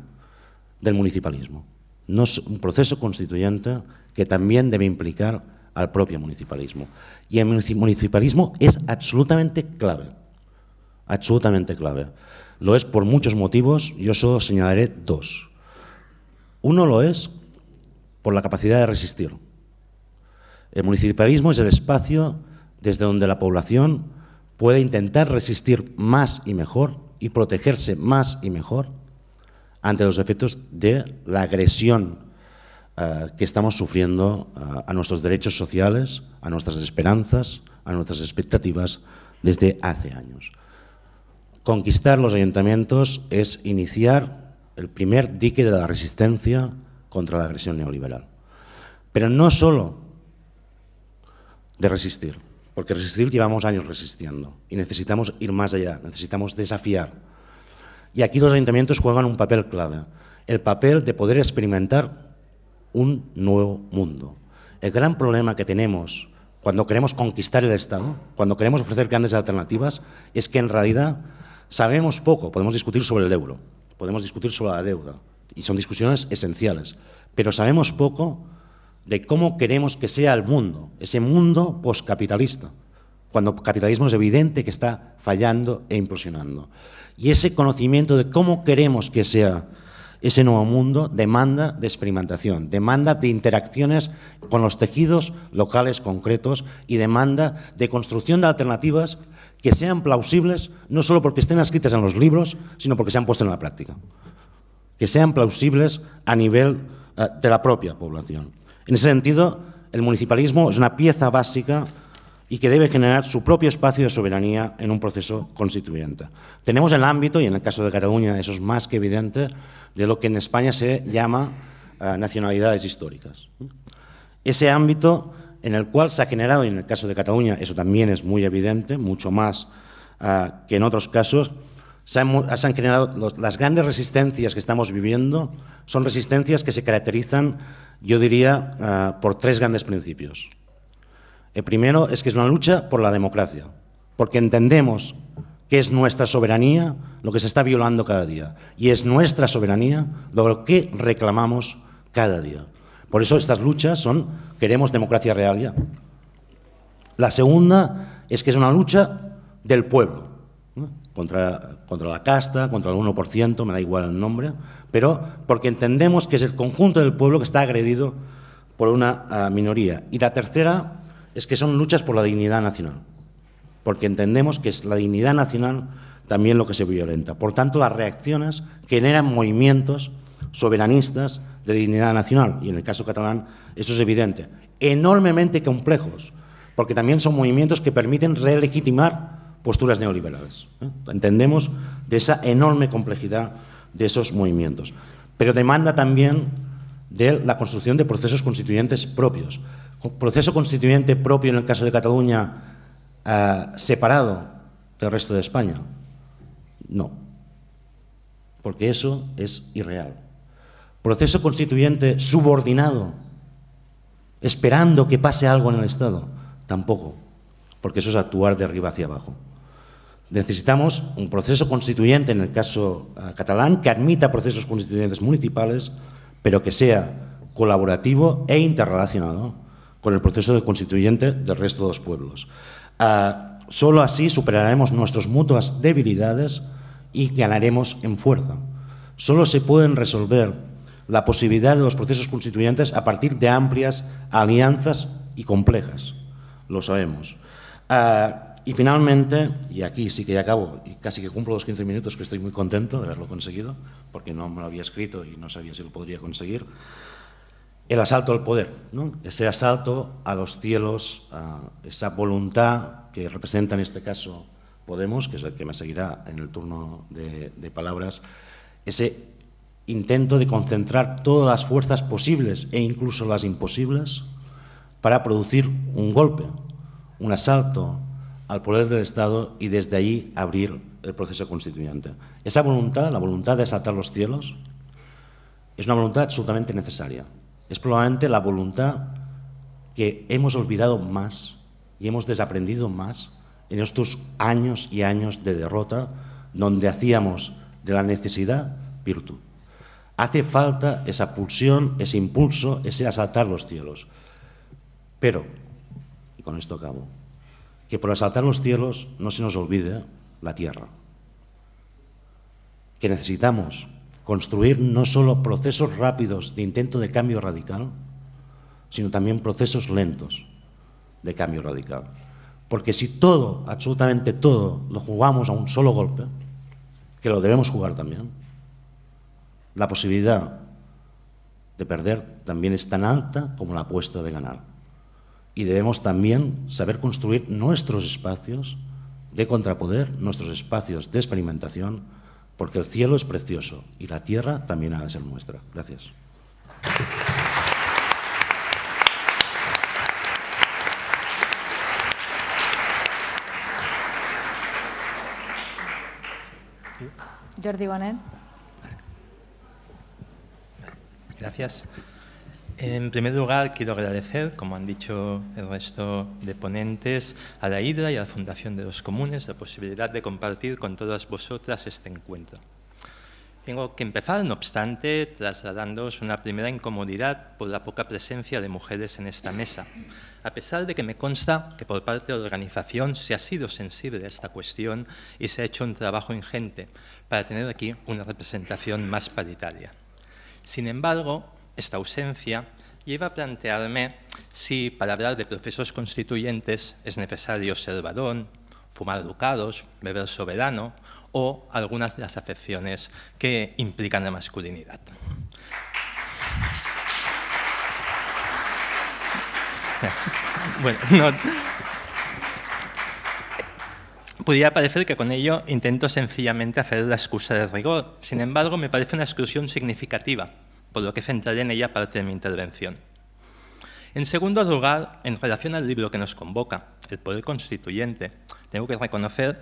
del municipalismo. No es un proceso constituyente que también debe implicar al propio municipalismo. Y el municipalismo es absolutamente clave, absolutamente clave. Lo es por muchos motivos, yo solo señalaré dos. Uno lo es por la capacidad de resistir, el municipalismo es el espacio desde donde la población puede intentar resistir más y mejor y protegerse más y mejor ante los efectos de la agresión eh, que estamos sufriendo eh, a nuestros derechos sociales, a nuestras esperanzas, a nuestras expectativas desde hace años. Conquistar los ayuntamientos es iniciar el primer dique de la resistencia contra la agresión neoliberal. Pero no solo de resistir, porque resistir llevamos años resistiendo y necesitamos ir más allá, necesitamos desafiar. Y aquí los ayuntamientos juegan un papel clave, el papel de poder experimentar un nuevo mundo. El gran problema que tenemos cuando queremos conquistar el Estado, cuando queremos ofrecer grandes alternativas, es que en realidad sabemos poco, podemos discutir sobre el euro, podemos discutir sobre la deuda, y son discusiones esenciales, pero sabemos poco de cómo queremos que sea el mundo, ese mundo poscapitalista, cuando capitalismo es evidente que está fallando e implosionando. Y ese conocimiento de cómo queremos que sea ese nuevo mundo demanda de experimentación, demanda de interacciones con los tejidos locales concretos y demanda de construcción de alternativas que sean plausibles, no solo porque estén escritas en los libros, sino porque se han puesto en la práctica. Que sean plausibles a nivel eh, de la propia población. En ese sentido, el municipalismo es una pieza básica y que debe generar su propio espacio de soberanía en un proceso constituyente. Tenemos el ámbito, y en el caso de Cataluña eso es más que evidente, de lo que en España se llama eh, nacionalidades históricas. Ese ámbito en el cual se ha generado, y en el caso de Cataluña eso también es muy evidente, mucho más eh, que en otros casos, se han, generado las grandes resistencias que estamos viviendo, son resistencias que se caracterizan, yo diría, ah, por tres grandes principios. El primero es que es una lucha por la democracia, porque entendemos que es nuestra soberanía lo que se está violando cada día, y es nuestra soberanía lo que reclamamos cada día. Por eso estas luchas son, queremos democracia real ya. La segunda es que es una lucha del pueblo, contra, contra la casta, contra el 1%, me da igual el nombre, pero porque entendemos que es el conjunto del pueblo que está agredido por una ah, minoría. Y la tercera es que son luchas por la dignidad nacional, porque entendemos que es la dignidad nacional también lo que se violenta. Por tanto, las reacciones generan movimientos soberanistas de dignidad nacional, y en el caso catalán eso es evidente, enormemente complejos, porque también son movimientos que permiten relegitimar posturas neoliberales. ¿eh? Entendemos de esa enorme complejidad de esos movimientos. Pero demanda también de la construcción de procesos constituyentes propios. Proceso constituyente propio en el caso de Cataluña eh, separado del resto de España. No, porque eso es irreal. Proceso constituyente subordinado, esperando que pase algo en el Estado. Tampoco, porque eso es actuar de arriba hacia abajo. Necesitamos un proceso constituyente, en el caso eh, catalán, que admita procesos constituyentes municipales, pero que sea colaborativo e interrelacionado con el proceso constituyente del resto de los pueblos. Eh, solo así superaremos nuestras mutuas debilidades y ganaremos en fuerza. Solo se pueden resolver la posibilidad de los procesos constituyentes a partir de amplias alianzas y complejas. Lo sabemos. Eh, y finalmente, y aquí sí que ya acabo, y casi que cumplo los 15 minutos, que estoy muy contento de haberlo conseguido, porque no me lo había escrito y no sabía si lo podría conseguir, el asalto al poder, ¿no? ese asalto a los cielos, a esa voluntad que representa en este caso Podemos, que es el que me seguirá en el turno de, de palabras, ese intento de concentrar todas las fuerzas posibles e incluso las imposibles para producir un golpe, un asalto al poder del Estado y desde allí abrir el proceso constituyente. Esa voluntad, la voluntad de asaltar los cielos, es una voluntad absolutamente necesaria. Es probablemente la voluntad que hemos olvidado más y hemos desaprendido más en estos años y años de derrota donde hacíamos de la necesidad virtud. Hace falta esa pulsión, ese impulso, ese asaltar los cielos. Pero, y con esto acabo, que por asaltar los cielos no se nos olvide la tierra. Que necesitamos construir no solo procesos rápidos de intento de cambio radical, sino también procesos lentos de cambio radical. Porque si todo, absolutamente todo, lo jugamos a un solo golpe, que lo debemos jugar también, la posibilidad de perder también es tan alta como la apuesta de ganar y debemos también saber construir nuestros espacios de contrapoder, nuestros espacios de experimentación, porque el cielo es precioso y la tierra también ha de ser nuestra. Gracias. Jordi Bonet. Gracias. En primer lugar, quiero agradecer, como han dicho el resto de ponentes, a la IDRA y a la Fundación de los Comunes la posibilidad de compartir con todas vosotras este encuentro. Tengo que empezar, no obstante, trasladándoos una primera incomodidad por la poca presencia de mujeres en esta mesa, a pesar de que me consta que por parte de la organización se ha sido sensible a esta cuestión y se ha hecho un trabajo ingente para tener aquí una representación más paritaria. Sin embargo, esta ausencia lleva a plantearme si para hablar de procesos constituyentes es necesario ser varón, fumar ducados, beber soberano o algunas de las afecciones que implican la masculinidad. bueno, Podría parecer que con ello intento sencillamente hacer la excusa del rigor, sin embargo me parece una exclusión significativa por lo que centraré en ella parte de mi intervención. En segundo lugar, en relación al libro que nos convoca, El Poder Constituyente, tengo que reconocer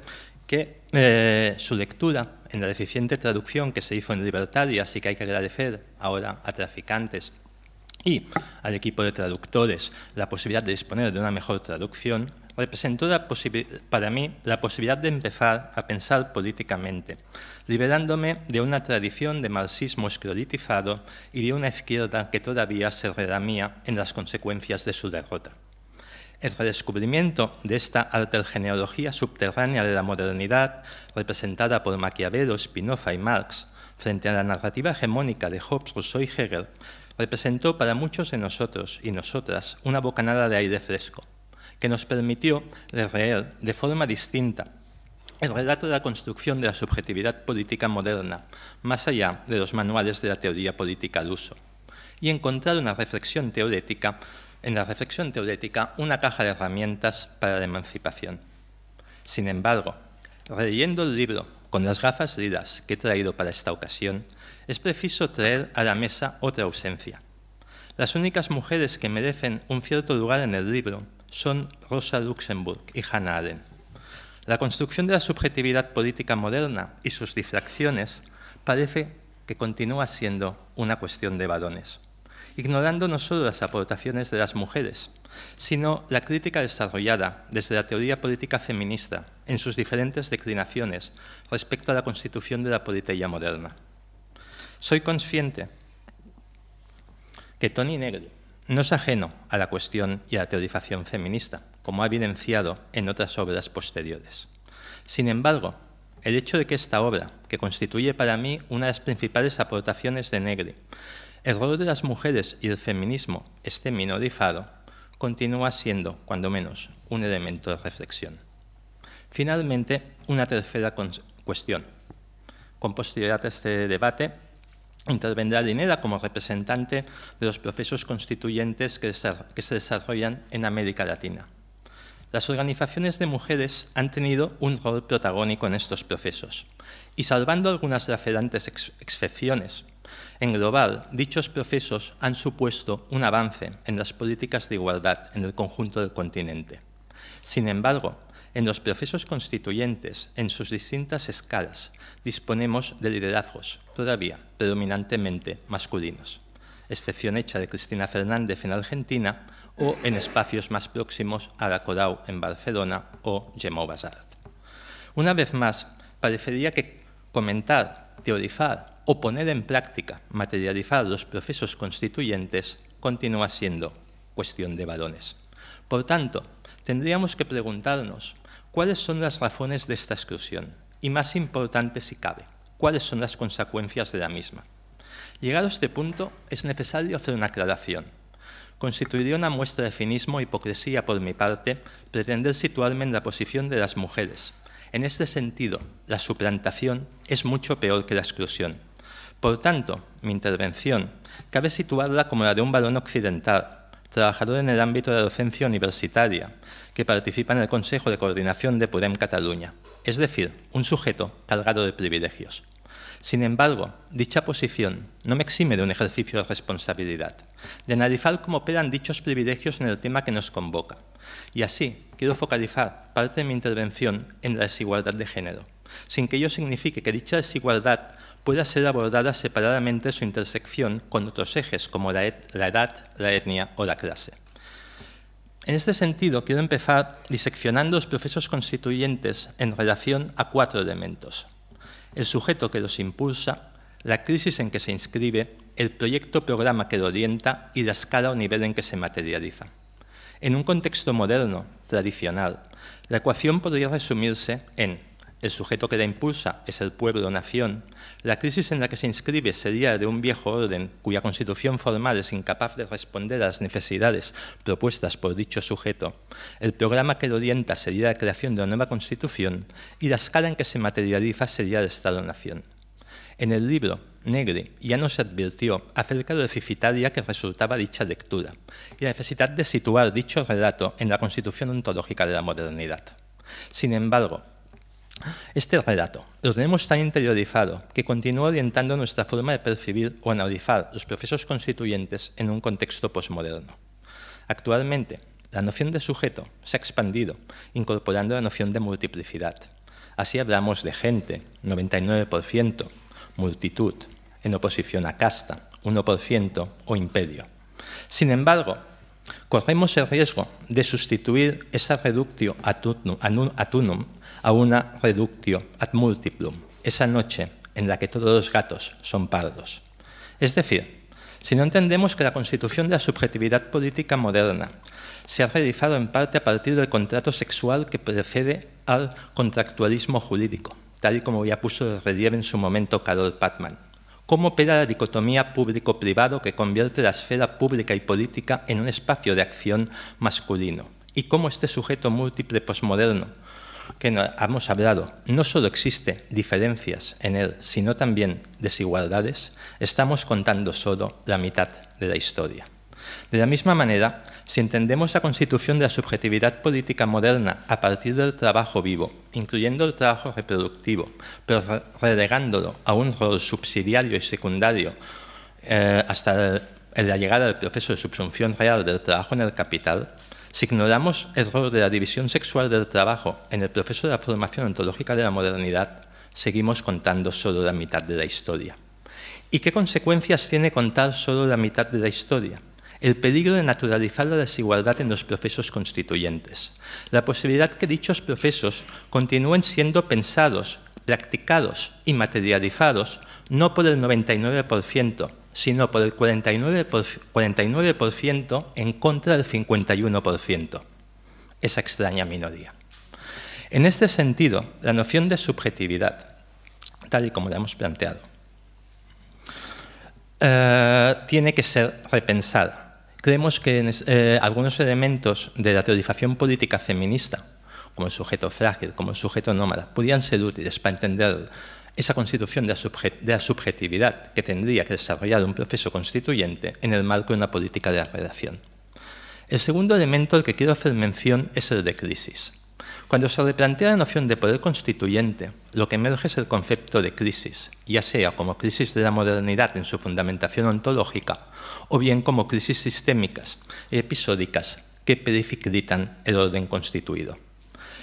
que eh, su lectura, en la deficiente traducción que se hizo en Libertad y así que hay que agradecer ahora a traficantes y al equipo de traductores la posibilidad de disponer de una mejor traducción, representó para mí la posibilidad de empezar a pensar políticamente, liberándome de una tradición de marxismo escrolitizado y de una izquierda que todavía se redamía en las consecuencias de su derrota. El redescubrimiento de esta altergenealogía subterránea de la modernidad, representada por Maquiavelo, Spinoza y Marx, frente a la narrativa hegemónica de Hobbes, Rousseau y Hegel, representó para muchos de nosotros y nosotras una bocanada de aire fresco, que nos permitió leer de forma distinta el relato de la construcción de la subjetividad política moderna, más allá de los manuales de la teoría política al uso, y encontrar una reflexión en la reflexión teorética una caja de herramientas para la emancipación. Sin embargo, leyendo el libro con las gafas lidas que he traído para esta ocasión, es preciso traer a la mesa otra ausencia. Las únicas mujeres que merecen un cierto lugar en el libro son Rosa Luxemburg y Hannah Arendt. La construcción de la subjetividad política moderna y sus difracciones parece que continúa siendo una cuestión de varones, ignorando no solo las aportaciones de las mujeres, sino la crítica desarrollada desde la teoría política feminista en sus diferentes declinaciones respecto a la constitución de la política moderna soy consciente que Tony Negri no es ajeno a la cuestión y a la teorización feminista, como ha evidenciado en otras obras posteriores. Sin embargo, el hecho de que esta obra, que constituye para mí una de las principales aportaciones de Negri, el rol de las mujeres y el feminismo esté minorizado, continúa siendo, cuando menos, un elemento de reflexión. Finalmente, una tercera cuestión. Con posterioridad a este debate, intervendrá Linera como representante de los procesos constituyentes que se desarrollan en América Latina. Las organizaciones de mujeres han tenido un rol protagónico en estos procesos, y salvando algunas referentes excepciones, en global, dichos procesos han supuesto un avance en las políticas de igualdad en el conjunto del continente. Sin embargo, en los procesos constituyentes, en sus distintas escalas, disponemos de liderazgos, todavía predominantemente masculinos, excepción hecha de Cristina Fernández en Argentina o en espacios más próximos a la corau en Barcelona o Gemó Una vez más, parecería que comentar, teorizar o poner en práctica, materializar los procesos constituyentes continúa siendo cuestión de varones. Por tanto, tendríamos que preguntarnos ¿Cuáles son las razones de esta exclusión? Y más importante si cabe, ¿cuáles son las consecuencias de la misma? Llegado a este punto, es necesario hacer una aclaración. Constituiría una muestra de cinismo e hipocresía por mi parte pretender situarme en la posición de las mujeres. En este sentido, la suplantación es mucho peor que la exclusión. Por tanto, mi intervención cabe situarla como la de un varón occidental, trabajador en el ámbito de la docencia universitaria, que participa en el Consejo de Coordinación de Podem Cataluña, es decir, un sujeto cargado de privilegios. Sin embargo, dicha posición no me exime de un ejercicio de responsabilidad, de analizar cómo operan dichos privilegios en el tema que nos convoca. Y así, quiero focalizar parte de mi intervención en la desigualdad de género, sin que ello signifique que dicha desigualdad pueda ser abordada separadamente su intersección con otros ejes como la, edad, la etnia o la clase. En este sentido, quiero empezar diseccionando los procesos constituyentes en relación a cuatro elementos. El sujeto que los impulsa, la crisis en que se inscribe, el proyecto-programa que lo orienta y la escala o nivel en que se materializa. En un contexto moderno, tradicional, la ecuación podría resumirse en el sujeto que la impulsa es el pueblo o nación, la crisis en la que se inscribe sería de un viejo orden cuya constitución formal es incapaz de responder a las necesidades propuestas por dicho sujeto. El programa que lo orienta sería la creación de una nueva constitución y la escala en que se materializa sería el Estado-nación. En el libro, negre ya nos advirtió acerca de lo deficitaria que resultaba dicha lectura y la necesidad de situar dicho relato en la constitución ontológica de la modernidad. Sin embargo, este relato lo tenemos tan interiorizado que continúa orientando nuestra forma de percibir o analizar los procesos constituyentes en un contexto posmoderno. Actualmente, la noción de sujeto se ha expandido, incorporando la noción de multiplicidad. Así hablamos de gente, 99%, multitud, en oposición a casta, 1% o imperio. Sin embargo, corremos el riesgo de sustituir esa reductio ad unum a una reductio ad multiplum, esa noche en la que todos los gatos son pardos. Es decir, si no entendemos que la constitución de la subjetividad política moderna se ha realizado en parte a partir del contrato sexual que precede al contractualismo jurídico, tal y como ya puso de relieve en su momento Carol Patman. ¿Cómo opera la dicotomía público-privado que convierte la esfera pública y política en un espacio de acción masculino? ¿Y cómo este sujeto múltiple posmoderno, que hemos hablado, no solo existen diferencias en él, sino también desigualdades, estamos contando solo la mitad de la historia. De la misma manera, si entendemos la constitución de la subjetividad política moderna a partir del trabajo vivo, incluyendo el trabajo reproductivo, pero relegándolo a un rol subsidiario y secundario eh, hasta el, la llegada del proceso de subsunción real del trabajo en el capital, si ignoramos el rol de la división sexual del trabajo en el proceso de la formación ontológica de la modernidad, seguimos contando solo la mitad de la historia. ¿Y qué consecuencias tiene contar solo la mitad de la historia? El peligro de naturalizar la desigualdad en los procesos constituyentes, la posibilidad que dichos procesos continúen siendo pensados, practicados y materializados no por el 99%, sino por el 49%, en contra del 51%, esa extraña minoría. En este sentido, la noción de subjetividad, tal y como la hemos planteado, eh, tiene que ser repensada. Creemos que eh, algunos elementos de la teorización política feminista, como el sujeto frágil, como el sujeto nómada, podrían ser útiles para entender esa constitución de la, subjetividad que tendría que desarrollar un proceso constituyente en el marco de una política de redacción. El segundo elemento al que quiero hacer mención es el de crisis. Cuando se replantea la noción de poder constituyente, lo que emerge es el concepto de crisis, ya sea como crisis de la modernidad en su fundamentación ontológica, o bien como crisis sistémicas, episódicas, que perificritan el orden constituido.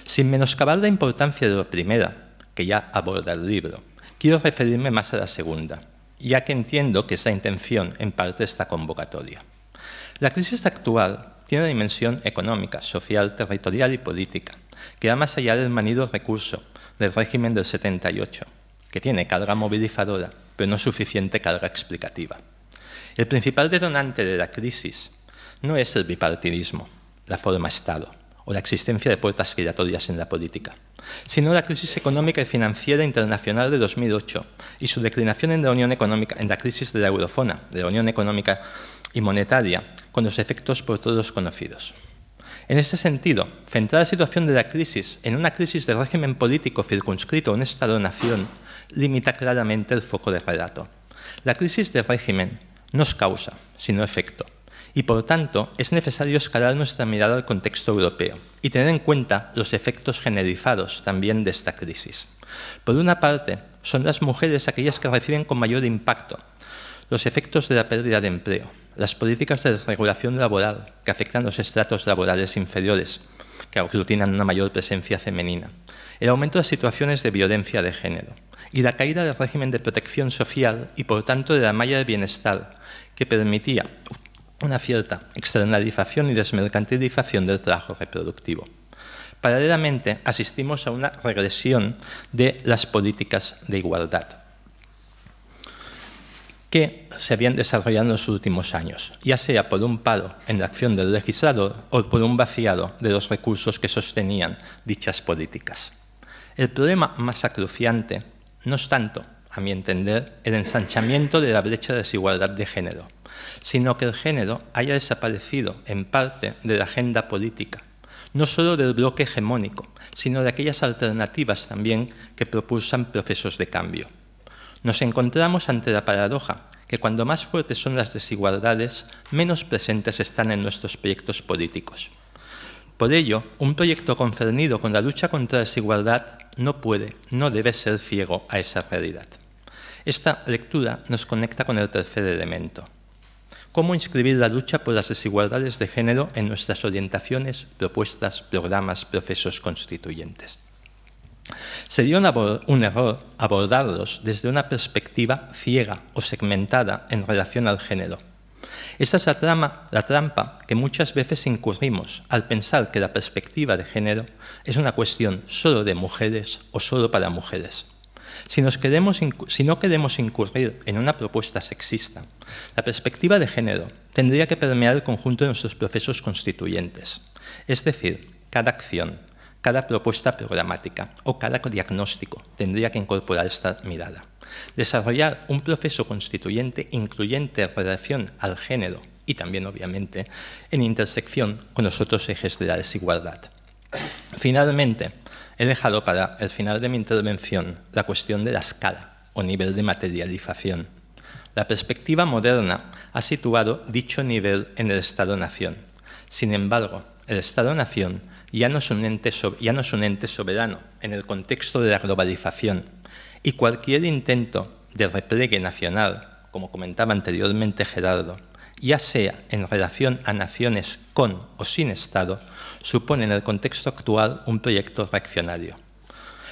Sin menoscabar la importancia de la primera, que ya aborda el libro. Quiero referirme más a la segunda, ya que entiendo que esa intención en parte está convocatoria. La crisis actual tiene una dimensión económica, social, territorial y política, que va más allá del manido recurso del régimen del 78, que tiene carga movilizadora, pero no suficiente carga explicativa. El principal detonante de la crisis no es el bipartidismo, la forma Estado, o la existencia de puertas giratorias en la política, sino la crisis económica y financiera internacional de 2008 y su declinación en la, Unión Económica, en la crisis de la eurozona, de la Unión Económica y Monetaria, con los efectos por todos conocidos. En este sentido, centrar la situación de la crisis en una crisis de régimen político circunscrito a un Estado-nación limita claramente el foco de relato. La crisis de régimen no es causa, sino efecto, y por tanto es necesario escalar nuestra mirada al contexto europeo y tener en cuenta los efectos generalizados también de esta crisis. Por una parte, son las mujeres aquellas que reciben con mayor impacto los efectos de la pérdida de empleo, las políticas de desregulación laboral que afectan los estratos laborales inferiores, que aglutinan una mayor presencia femenina, el aumento de situaciones de violencia de género y la caída del régimen de protección social y por tanto de la malla de bienestar que permitía una cierta externalización y desmercantilización del trabajo reproductivo. Paralelamente, asistimos a una regresión de las políticas de igualdad que se habían desarrollado en los últimos años, ya sea por un paro en la acción del legislador o por un vaciado de los recursos que sostenían dichas políticas. El problema más acuciante no es tanto a mi entender, el ensanchamiento de la brecha de desigualdad de género, sino que el género haya desaparecido en parte de la agenda política, no solo del bloque hegemónico, sino de aquellas alternativas también que propulsan procesos de cambio. Nos encontramos ante la paradoja que cuando más fuertes son las desigualdades, menos presentes están en nuestros proyectos políticos. Por ello, un proyecto concernido con la lucha contra la desigualdad no puede, no debe ser ciego a esa realidad. Esta lectura nos conecta con el tercer elemento. ¿Cómo inscribir la lucha por las desigualdades de género en nuestras orientaciones, propuestas, programas, procesos constituyentes? Sería un, error abordarlos desde una perspectiva ciega o segmentada en relación al género. Esta es la, la trampa que muchas veces incurrimos al pensar que la perspectiva de género es una cuestión solo de mujeres o solo para mujeres si, no queremos incurrir en una propuesta sexista, la perspectiva de género tendría que permear el conjunto de nuestros procesos constituyentes, es decir, cada acción, cada propuesta programática o cada diagnóstico tendría que incorporar esta mirada. Desarrollar un proceso constituyente incluyente en relación al género y también, obviamente, en intersección con los otros ejes de la desigualdad. Finalmente, he dejado para el final de mi intervención la cuestión de la escala o nivel de materialización. La perspectiva moderna ha situado dicho nivel en el Estado-nación. Sin embargo, el Estado-nación ya, no es un ente ya no es un ente soberano en el contexto de la globalización y cualquier intento de repliegue nacional, como comentaba anteriormente Gerardo, ya sea en relación a naciones con o sin Estado, supone en el contexto actual un proyecto reaccionario.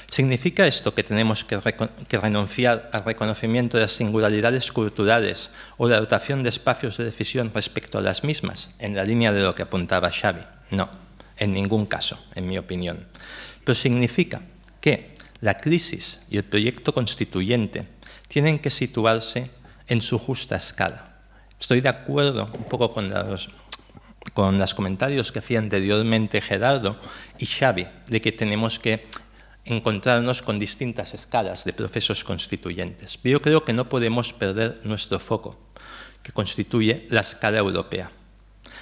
¿Significa esto que tenemos que, renunciar al reconocimiento de las singularidades culturales o la dotación de espacios de decisión respecto a las mismas, en la línea de lo que apuntaba Xavi? No, en ningún caso, en mi opinión. Pero significa que la crisis y el proyecto constituyente tienen que situarse en su justa escala Estoy de acuerdo un poco con los, con los comentarios que hacía anteriormente Gerardo y Xavi, de que tenemos que encontrarnos con distintas escalas de procesos constituyentes. Pero yo creo que no podemos perder nuestro foco, que constituye la escala europea.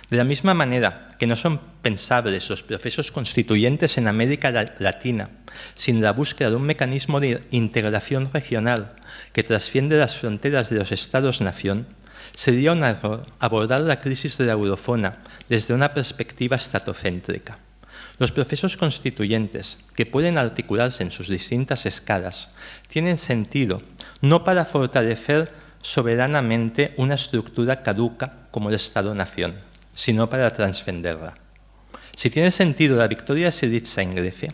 De la misma manera que no son pensables los procesos constituyentes en América Latina sin la búsqueda de un mecanismo de integración regional que trasciende las fronteras de los estados-nación, sería un error abordar la crisis de la eurofona desde una perspectiva estratocéntrica. Los procesos constituyentes, que pueden articularse en sus distintas escalas, tienen sentido no para fortalecer soberanamente una estructura caduca como el Estado-Nación, sino para trascenderla. Si tiene sentido la victoria de Siriza en Grecia,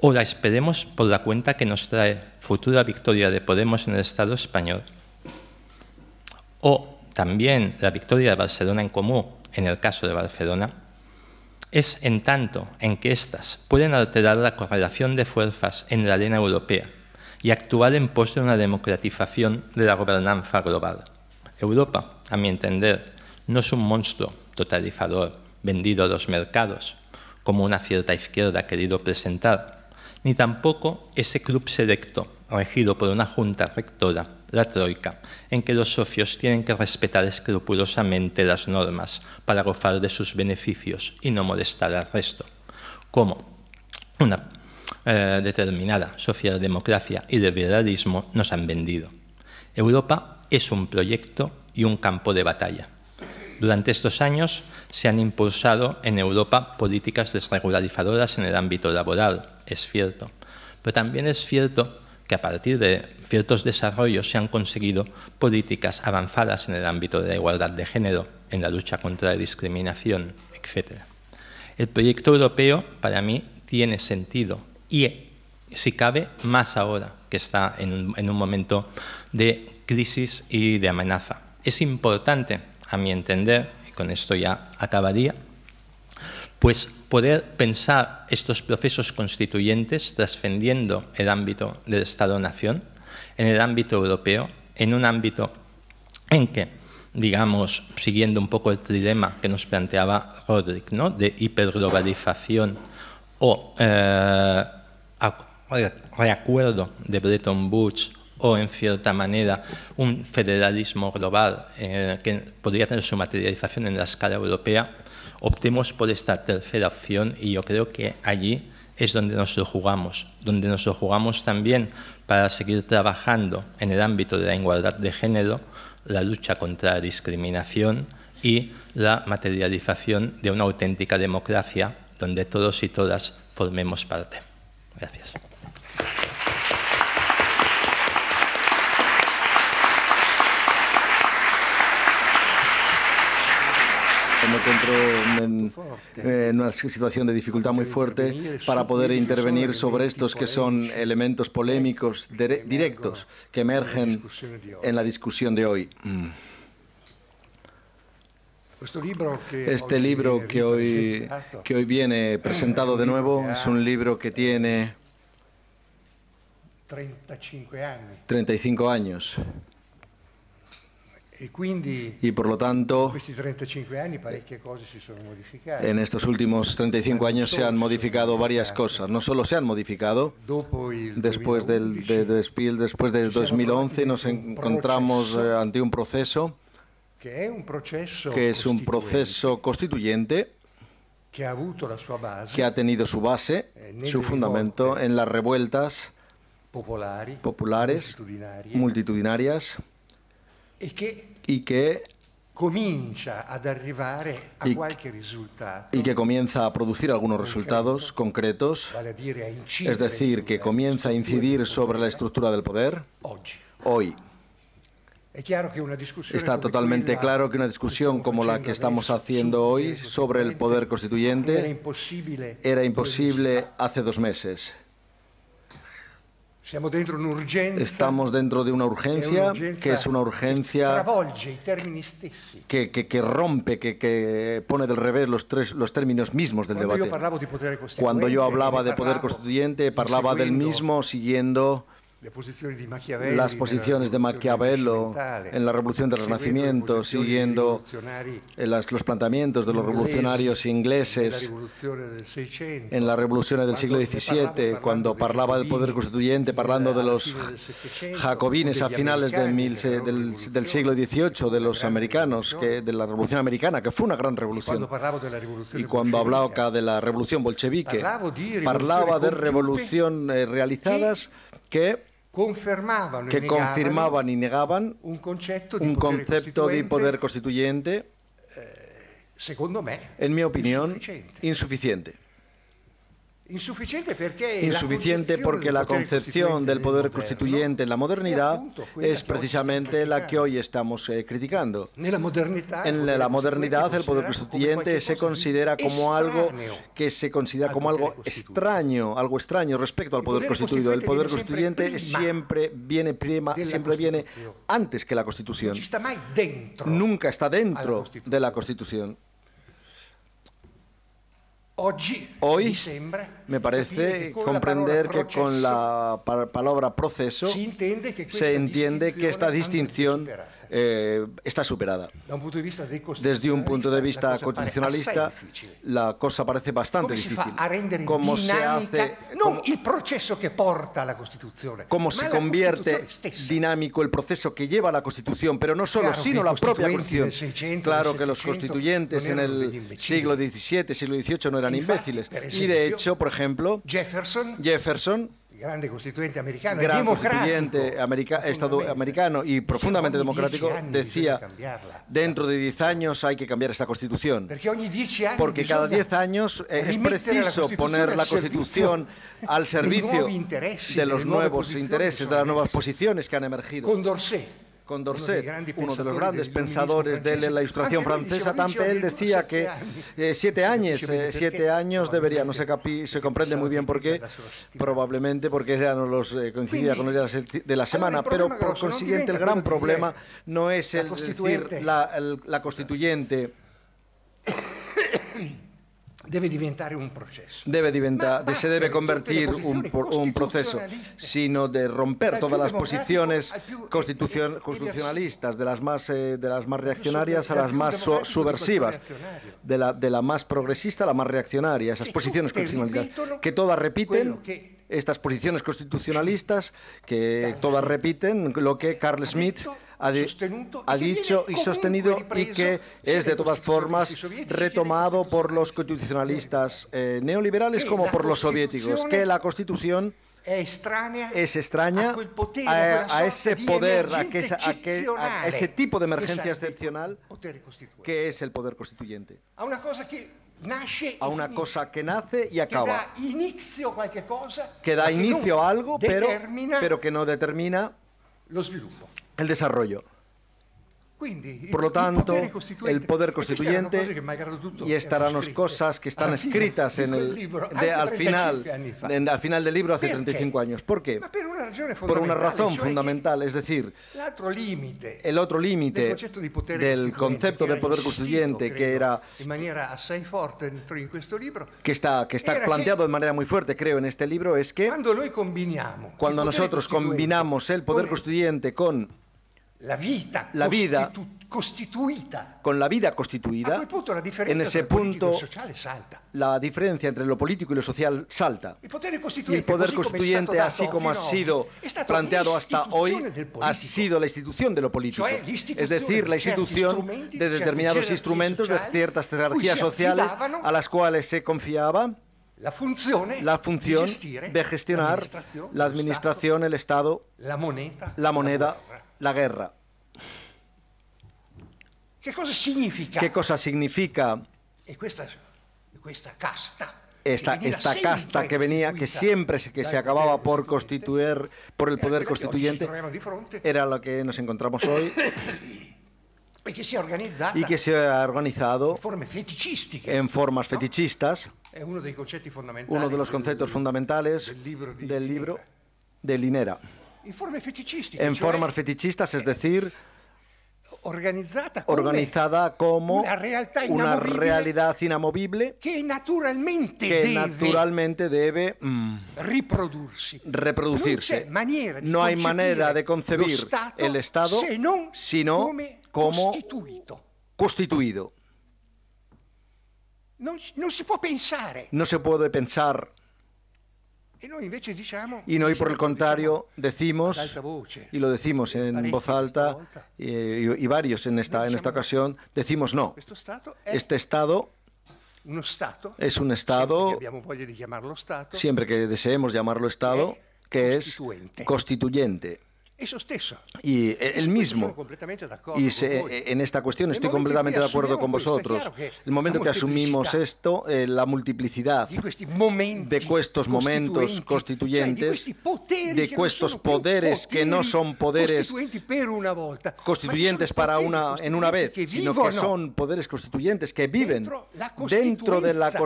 o la esperemos por la cuenta que nos trae futura victoria de Podemos en el Estado español, o también la victoria de Barcelona en común, en el caso de Barcelona, es en tanto en que éstas pueden alterar la correlación de fuerzas en la arena europea y actuar en pos de una democratización de la gobernanza global. Europa, a mi entender, no es un monstruo totalizador vendido a los mercados, como una cierta izquierda ha querido presentar, ni tampoco ese club selecto regido por una junta rectora, la Troika, en que los socios tienen que respetar escrupulosamente las normas para gozar de sus beneficios y no molestar al resto, como una eh, determinada socialdemocracia y liberalismo nos han vendido. Europa es un proyecto y un campo de batalla. Durante estos años se han impulsado en Europa políticas desregularizadoras en el ámbito laboral, es cierto, pero también es cierto que a partir de ciertos desarrollos se han conseguido políticas avanzadas en el ámbito de la igualdad de género, en la lucha contra la discriminación, etc. El proyecto europeo, para mí, tiene sentido y, si cabe, más ahora que está en un, momento de crisis y de amenaza. Es importante, a mi entender, y con esto ya acabaría, pues poder pensar estos procesos constituyentes trascendiendo el ámbito del Estado-Nación, en el ámbito europeo, en un ámbito en que, digamos, siguiendo un poco el trilema que nos planteaba Roderick, ¿no? de hiperglobalización o eh, reacuerdo de Bretton Woods o, en cierta manera, un federalismo global eh, que podría tener su materialización en la escala europea, optemos por esta tercera opción y yo creo que allí es donde nos lo jugamos, donde nos lo jugamos también para seguir trabajando en el ámbito de la igualdad de género, la lucha contra la discriminación y la materialización de una auténtica democracia donde todos y todas formemos parte. Gracias. que me encuentro en, una situación de dificultad muy fuerte para poder intervenir sobre estos este que son elementos polémicos directos que emergen en la discusión de hoy. Mm. Este libro que este hoy, que hoy viene presentado de nuevo es un libro que tiene 35 años. E y por lo tanto en estos últimos 35 años se han modificado varias cosas, no solo se han modificado, después del de, después del 2011 nos encontramos eh, ante un proceso que es un proceso constituyente que ha tenido su base, eh, su fundamento en las revueltas populares, multitudinarias y que a Y que comienza a producir algunos resultados concretos, es decir, que comienza a incidir sobre la estructura del poder hoy. Está totalmente claro que una discusión como la que estamos haciendo hoy sobre el poder constituyente era imposible hace dos meses. Estamos dentro de una urgencia que es una urgencia que, que, que rompe, que, que, pone del revés los, tres, los términos mismos del debate. Cuando yo hablaba de poder constituyente, hablaba del mismo siguiendo las posiciones de Maquiavelo en la Revolución del Renacimiento, siguiendo eh, los planteamientos de los revolucionarios ingleses en la Revolución del siglo XVII, cuando hablaba del poder constituyente, hablando de los jacobines a finales del, siglo XVIII, de los americanos, de la Revolución Americana, que fue una gran revolución. Y cuando hablaba acá de la Revolución bolchevique, hablaba de revoluciones realizadas que que confirmaban y negaban un concepto de poder, poder constituyente, eh, en mi opinión, insuficiente. Insuficiente porque la concepción del poder constituyente en la modernidad es precisamente la que hoy estamos eh, criticando. En la modernidad el poder constituyente se considera como algo que se considera como algo extraño, algo extraño respecto al poder constituido. El poder constituyente siempre viene prima, siempre viene antes que la Constitución. Nunca está dentro de la Constitución. Hoy me parece comprender que con la palabra proceso se entiende que esta distinción eh, está superada. Desde un punto de vista constitucionalista la cosa parece bastante difícil. ¿Cómo se hace? No el proceso que porta la Constitución. Cómo se convierte dinámico el proceso que lleva la Constitución, pero no solo, sino la propia Constitución. Claro que los constituyentes en el siglo XVII, siglo XVIII no eran imbéciles. Y de hecho, por ejemplo, Jefferson grande constituyente americano, gran constituyente americano y profundamente democrático, decía, dentro de 10 años hay que cambiar esta Constitución. Porque cada 10 años eh, es preciso poner la Constitución al servicio de los nuevos intereses, de las nuevas posiciones que han emergido. Condorcet, uno de los grandes pensadores de la ilustración francesa, también decía que siete años, siete años debería, no se, se comprende muy bien por qué, probablemente porque no los eh, coincidía con los días de la semana, pero por consiguiente el gran problema no es el decir la constituyente. Debe un se debe convertir en un proceso, sino de romper todas las posiciones constitucionalistas, de las más, eh, de las más reaccionarias a las más subversivas, de la, de la más progresista a la más reaccionaria, esas posiciones constitucionalistas, que todas repiten estas posiciones constitucionalistas que todas repiten lo que Carl Smith ha, dicho y sostenido y que es de todas formas retomado por los constitucionalistas eh, neoliberales como por los soviéticos, que la Constitución es extraña a, ese poder, a, ese tipo de emergencia excepcional que es el poder constituyente. A una cosa que a una cosa que nace y acaba, que da inicio a algo, pero, pero que no determina el desarrollo. Por lo tanto, el poder constituyente y estarán las cosas que están escritas en el, de, al, final, al final del libro hace 35 años. ¿Por qué? Por una razón fundamental, es decir, el otro límite del concepto de poder constituyente que era que está, que está planteado de manera muy fuerte, creo, en este libro, es que cuando nosotros combinamos el poder constituyente con la vida, constituida. Con la vida constituida, en ese punto la diferencia e entre lo político y lo social salta. El poder constituyente, y el poder constituyente así como ha sido planteado hasta hoy, ha sido la institución de lo político. Es decir, la institución de determinados instrumentos, de ciertas jerarquías sociales a las cuales se confiaba la función, la función de gestionar la administración, el Estado, la moneda, la moneda la guerra. ¿Qué cosa significa? ¿Qué cosa significa casta. esta, casta que venía, que siempre se, que se acababa por constituir, por el poder constituyente, era lo que nos encontramos hoy y que se ha organizado en formas fetichistas. uno de los conceptos fundamentales del libro de Linera en formas fetichistas, es eh, decir, organizada, como una, realidad inamovible que naturalmente debe, naturalmente mm, reproducirse. No hay manera de concebir el Estado sino como constituido. No se puede pensar eh. Y hoy, por el contrario decimos, y lo decimos en voz alta, y, y varios en esta, en esta ocasión, decimos no. Eh. Este Estado es un Estado, siempre que deseemos llamarlo Estado, eh, que es constituyente y e-, el mismo, y se, e-, en esta cuestión estoy completamente de acuerdo con pues, vosotros. El momento que asumimos esto, eh, la multiplicidad este de estos momentos este constituyentes, de estos poderes que no son poderes constituyentes para una, en una vez, sino que son poderes constituyentes que viven dentro de la, de la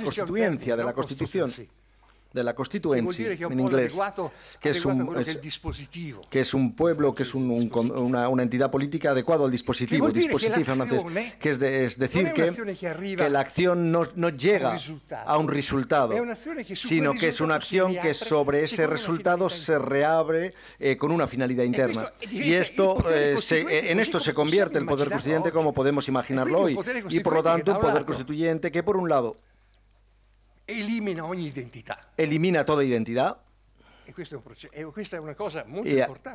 constituencia, de la constitución de la constituencia en inglés, que es un, un pueblo, que es una, entidad política adecuada al dispositivo. dispositivo ¿eh?". que es, decir que, la acción no, llega a un resultado, sino que es una acción que sobre ese resultado se reabre eh, con una finalidad interna. Y eh, esto, se, en esto se convierte el poder constituyente como podemos imaginarlo hoy. Y por lo tanto, un poder constituyente que, por un lado, elimina Elimina toda identidad.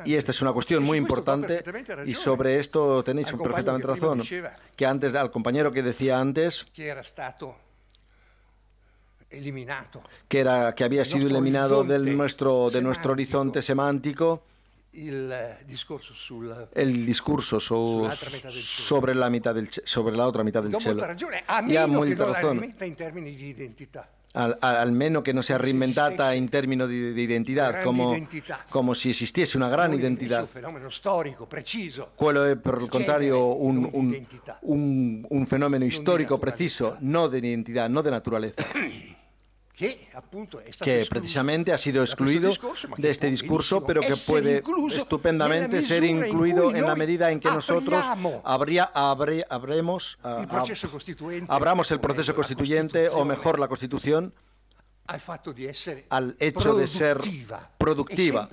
Y esta es una cuestión muy importante y sobre esto tenéis perfectamente razón. Que antes, al compañero que decía antes... Que era Que, había sido eliminado del nuestro, de nuestro horizonte semántico eh, el discurso, sobre, la mitad del, sobre la otra mitad del cielo. Y ha mucha razón. Al, menos que no sea reinventata en términos de identidad, como si existiese una gran identidad. un fenomeno storico, preciso. Quello contrario un, un, un, preciso, no de identidad, no de naturaleza. que precisamente ha sido excluido de este discurso, pero que puede estupendamente ser incluido en la medida en que nosotros habría, abramos el proceso constituyente o mejor la Constitución al hecho de ser e productiva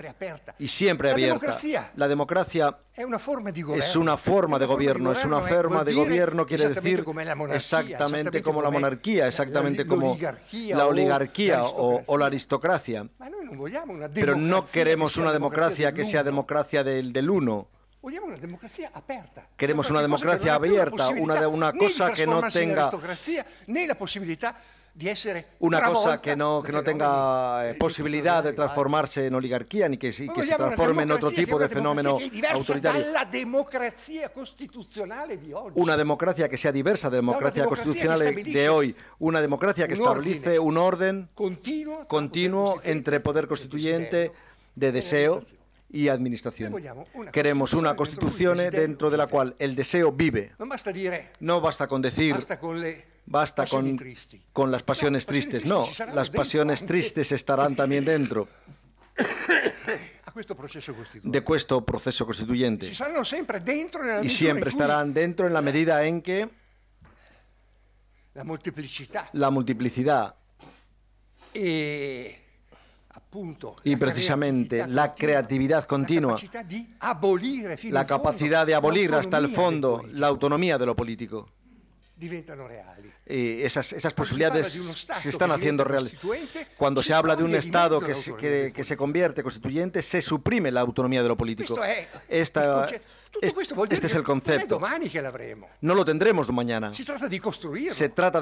y siempre abierta. La democracia, es una forma de gobierno, es una forma de gobierno, es una de gobierno quiere decir exactamente como la monarquía, exactamente como la oligarquía o, la aristocracia. Pero no queremos una democracia que sea democracia del, del uno. Queremos una democracia abierta, una, una cosa que no tenga... Ni la posibilidad una cosa que no, que tenga eh, posibilidad de transformarse en oligarquía ni que se transforme en otro tipo de fenómeno autoritario. Eh, una democracia que sea diversa la democracia constitucional de hoy. una democracia que establece un orden continuo, continuo entre poder constituyente de deseo y administración. Queremos una constitución eh, dentro de la cual el deseo vive. No basta con decir, Basta con, las pasiones tristes. No, las pasiones tristes estarán también dentro de questo proceso constituyente. y siempre estarán dentro en la medida en que la multiplicidad eh, y precisamente la creatividad continua, la capacidad de abolir hasta el fondo la autonomía de lo político. Y esas, esas posibilidades se están haciendo reales. Cuando se habla de un Estado que se, que, que convierte constituyente, se suprime la autonomía de lo político. este es el concepto. No lo tendremos mañana. Se trata de construirlo. Se trata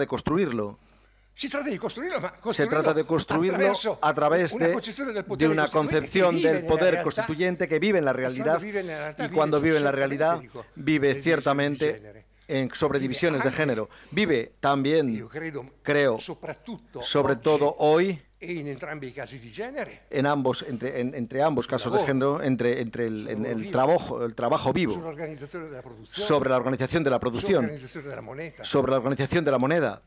de construirlo. a través de una, concepción del poder constituyente que vive en la realidad y cuando vive en la realidad vive, en la realidad, vive ciertamente en, sobre divisiones de género. Vive también, creo, sobre todo hoy, e en ambos, entre, entre ambos casos de género, entre, entre el, trabajo, el trabajo vivo, sobre la organización de la producción, sobre la organización de la moneda.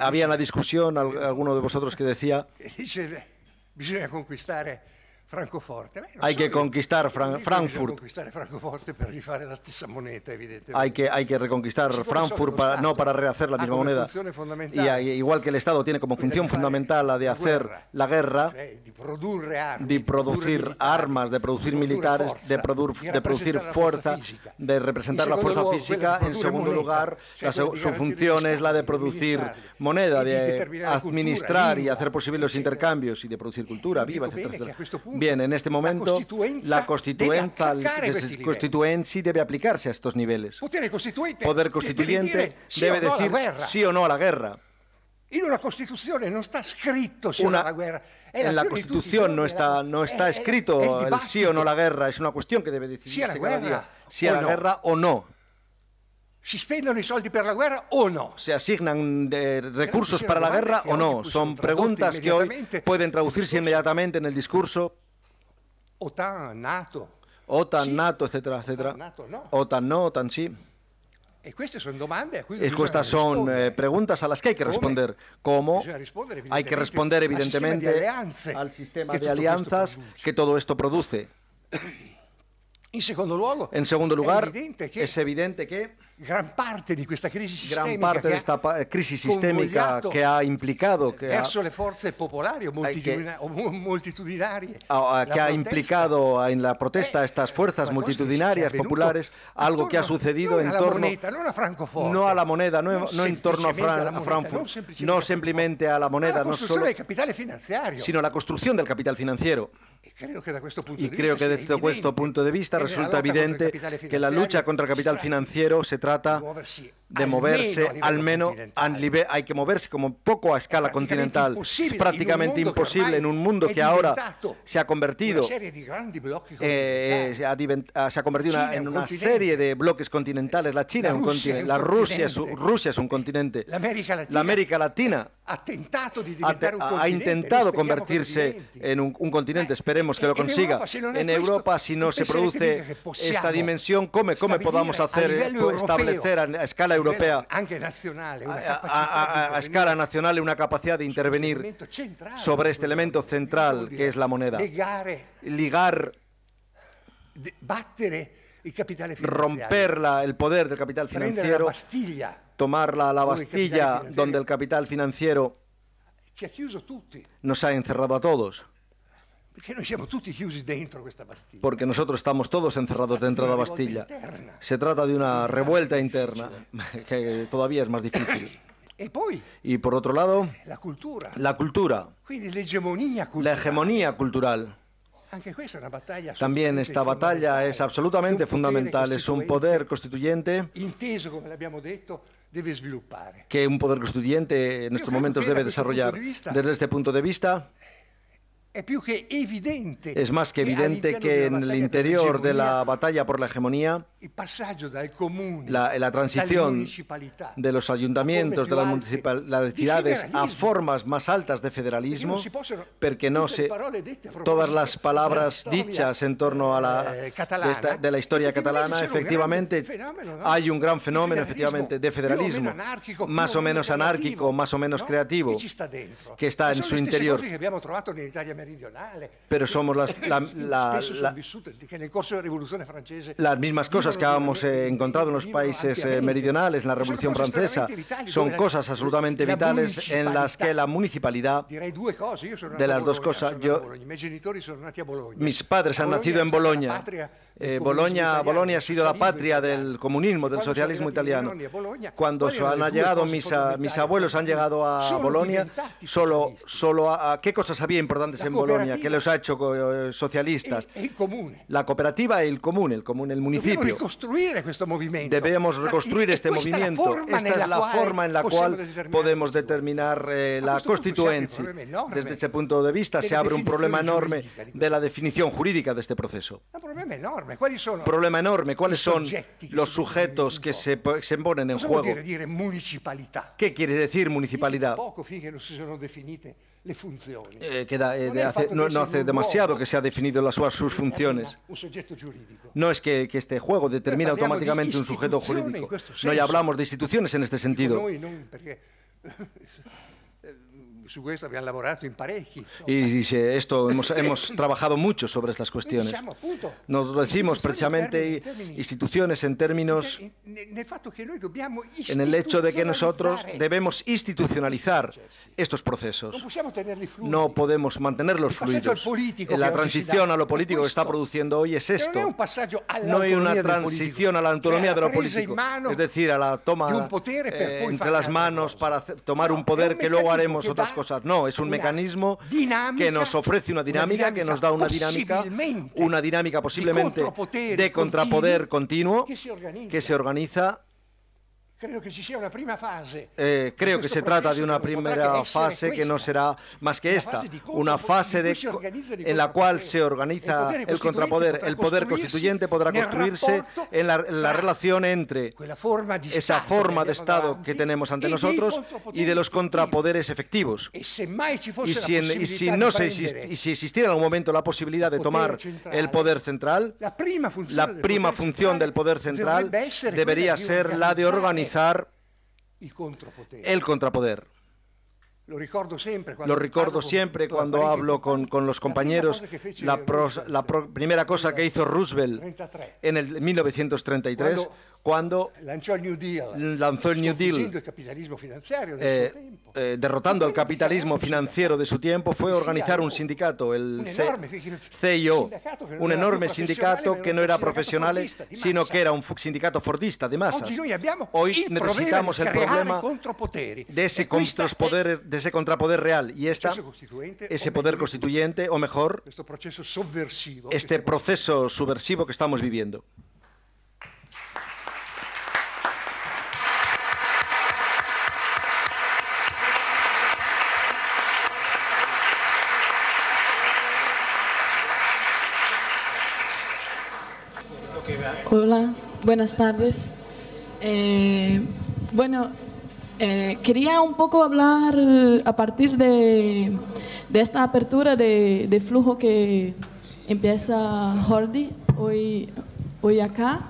Había una discusión, alguno de vosotros que decía... hay que conquistar Frankfurt. Hay que, reconquistar Frankfurt, para, no para rehacer la misma moneda. Y igual que el Estado tiene como función fundamental la de hacer la guerra, de producir armas, de producir militares, de, producir fuerza, de representar la fuerza física. En segundo lugar, su función es la de producir moneda, de administrar y hacer posibles los intercambios y de producir cultura viva, etc. Bien, en este momento la constituencia la debe, debe aplicarse a estos niveles. Poder Poder constituyente debe, decir sí o no a la guerra. En una Constitución no está escrito sí o no la guerra. en la, Constitución no está, no está escrito el, sí o no a la guerra, es una cuestión que debe decidirse si a la guerra o no. la o no? ¿Se asignan eh, recursos para la guerra o no? Son preguntas que hoy pueden traducirse inmediatamente en el discurso, otanato. NATO, nato etcétera. etcétera otan no. otan sí. Y estas son eh, preguntas a las que hay que responder. ¿Cómo? Hay que responder evidentemente al sistema sistema de alianzas que todo esto produce. En segundo lugar, en segundo lugar es, evidente que, evidente gran parte de esta crisis sistémica, gran parte de esta crisis sistémica que ha implicado que verso ha, le forze popolari o, multitudinarias ah, ah, que ha implicado en la protesta eh, estas fuerzas multitudinarias populares algo que ha sucedido en torno moneta, no, a no a la moneda no, en torno a, Fran, Frankfurt no simplemente, a la moneda no solo del capital financiero, sino la construcción del capital financiero y creo que desde este punto de vista resulta evidente que la lucha contra el capital financiero se trata de moverse al menos hay que moverse como poco a escala continental. Es prácticamente imposible en un mundo que ahora eh, ah, se ha convertido en una serie de bloques continentales. La China es un continente, la Rusia es, Rusia es un continente, la América Latina ha intentado convertirse en un, continente, esperemos que lo consiga. En Europa, si no se produce esta dimensión, come, come podamos hacer, pues, establecer a, escala europea, a, escala nacional, una capacidad de intervenir sobre este elemento central que es la moneda. Ligar, eh, romper el poder del capital financiero, tomarla a la Bastilla, donde el capital financiero nos ha encerrado a todos. Porque nosotros estamos todos encerrados dentro de la Bastilla. Se trata de una revuelta interna que todavía es más difícil. E y por otro lado, la cultura. La hegemonía cultural. También esta batalla es absolutamente fundamental, es un poder constituyente que un poder estudiante en estos momentos debe desarrollar desde este punto de vista. Es más que evidente que en el interior de la batalla por la hegemonía, la, eh, transición de los ayuntamientos, de las municipalidades a formas más altas de federalismo, porque no se, todas las palabras dichas en torno a la, eh, de la historia catalana, efectivamente hay un gran fenómeno efectivamente de federalismo, más o menos anárquico, más o menos creativo, que está pues en su este interior. Pero somos las, las mismas cosas que habíamos eh, encontrado en los países eh, meridionales, en la Revolución Francesa. Son cosas absolutamente vitales en las que la municipalidad, de las dos cosas, yo, mis padres han nacido en Bolonia Bolonia, eh, Bolonia ha sido la patria del comunismo, del socialismo italiano. Cuando han llegado mis, mis abuelos, han llegado a Bolonia, solo, solo a, qué cosas había importantes en Bolonia, qué los ha hecho eh, socialistas. La cooperativa y el común, el común, el municipio. Debemos reconstruir este movimiento. Esta es la forma en la cual este podemos determinar eh, ah, la pues constituencia. Desde ese punto de vista se abre un problema enorme de la definición jurídica de este proceso. Un problema enorme. Problema enorme. ¿Cuáles son los sujetos que se, se ponen en juego? municipalidad? ¿Qué quiere decir municipalidad? no, hace demasiado que se ha definido las, sus funciones. No es que, que este juego determine automáticamente un sujeto jurídico. No, ya hablamos de instituciones en este sentido. Y dice esto, hemos, hemos trabajado mucho sobre estas cuestiones. Nos decimos precisamente instituciones en términos, en el hecho de que nosotros debemos institucionalizar estos procesos. No podemos mantenerlos fluidos. La transición a lo político que está produciendo hoy es esto. No hay una transición a la autonomía de lo político, es decir, a la toma eh, entre las manos para tomar un poder que luego haremos otras cosas. No, es un mecanismo que nos ofrece una dinámica, que nos da una dinámica, una dinámica posiblemente de contrapoder continuo, que se organiza Creo que eh, se trata de una primera fase que no será más que esta, una fase en la cual se organiza el contrapoder. El poder constituyente podrá construirse en la, relación entre esa forma de Estado que tenemos ante nosotros y de los contrapoderes efectivos. Y si, no se y si existiera en algún momento la posibilidad de tomar el poder central, la prima función del poder central debería ser la de organizar el contrapoder. Lo recuerdo siempre cuando, hablo con, los compañeros. La, primera cosa que hizo Roosevelt en el 1933, cuando lanzó el New Deal, lanzó el capitalismo financiero de eh, su tiempo. Eh, derrotando al capitalismo financiero de su tiempo, fue organizar un sindicato, el CIO, un enorme e sindicato que no era profesional, sino que era un sindicato fordista de masas. Hoy necesitamos el problema eh, de ese, contrapoder, de contrapoder real y ese poder constituyente, o mejor, este proceso subversivo que estamos viviendo. Hola, buenas tardes. Eh, bueno, eh, quería un poco hablar a partir de, esta apertura de, flujo que empieza Jordi hoy, hoy acá,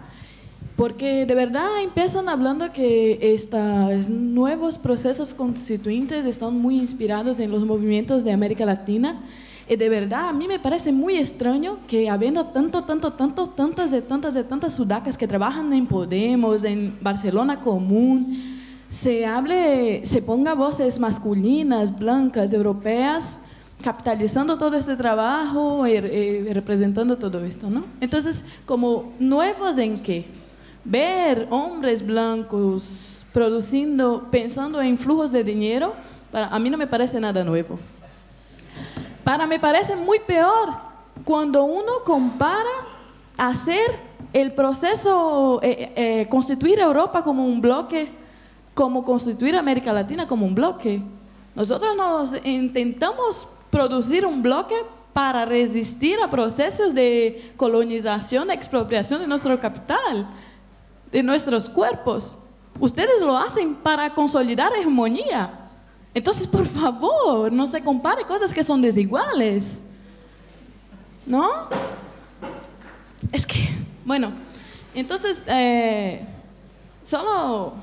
porque de verdad empiezan hablando que estos nuevos procesos constituyentes están muy inspirados en los movimientos de América Latina y eh, de verdad, a mí me parece muy extraño que habiendo tanto, tanto, tanto, tantas de tantas de tantas sudacas que trabajan en Podemos, en Barcelona Común, se hable, se ponga voces masculinas, blancas, europeas, capitalizando todo este trabajo y, er, eh, representando todo esto, ¿no? Entonces, como nuevos en qué? Ver hombres blancos produciendo, pensando en flujos de dinero, a mí no me parece nada nuevo. Para me parece muy peor cuando uno compara hacer el proceso, eh, eh, eh, constituir Europa como un bloque, como constituir América Latina como un bloque. Nosotros nos intentamos producir un bloque para resistir a procesos de colonización, de expropiación de nuestro capital, de nuestros cuerpos. Ustedes lo hacen para consolidar hegemonía, entonces, por favor, no se compare cosas que son desiguales. ¿No? Es que, bueno, entonces, eh, solo...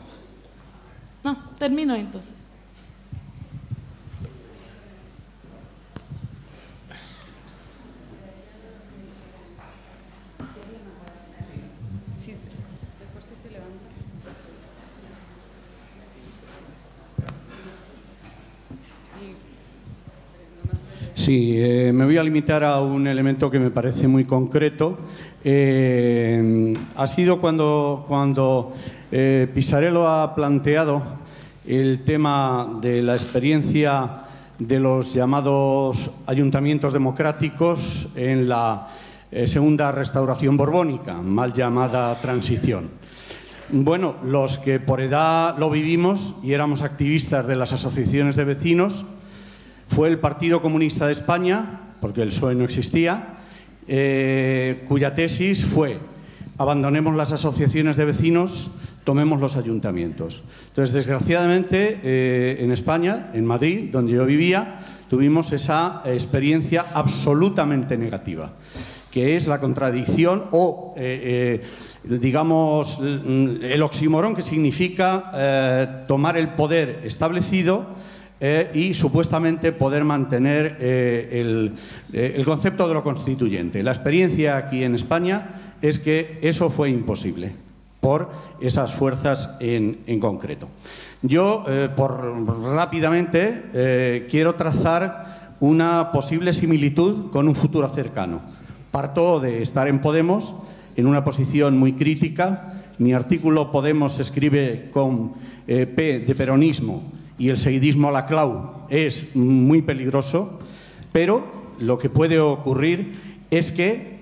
No, termino entonces. Sí, eh, me voy a limitar a un elemento que me parece muy concreto. Eh, ha sido cuando, cuando eh, Pisarello ha planteado el tema de la experiencia de los llamados ayuntamientos democráticos en la segunda restauración borbónica, mal llamada transición. Bueno, los que por edad lo vivimos y éramos activistas de las asociaciones de vecinos, fue el Partido Comunista de España, porque el PSOE no existía, eh, cuya tesis fue abandonemos las asociaciones de vecinos, tomemos los ayuntamientos. Entonces, desgraciadamente, eh, en España, en Madrid, donde yo vivía, tuvimos esa experiencia absolutamente negativa que es la contradicción o, eh, digamos, el oxímoron que significa tomar el poder establecido eh, y supuestamente poder mantener eh, eh, el, concepto de lo constituyente. La experiencia aquí en España es que eso fue imposible por esas fuerzas en, en concreto. Yo, por rápidamente, quiero trazar una posible similitud con un futuro cercano. Parto de estar en Podemos, en una posición muy crítica. Mi artículo Podemos se escribe con P de peronismo y el seguidismo a la clau es muy peligroso, pero lo que puede ocurrir es que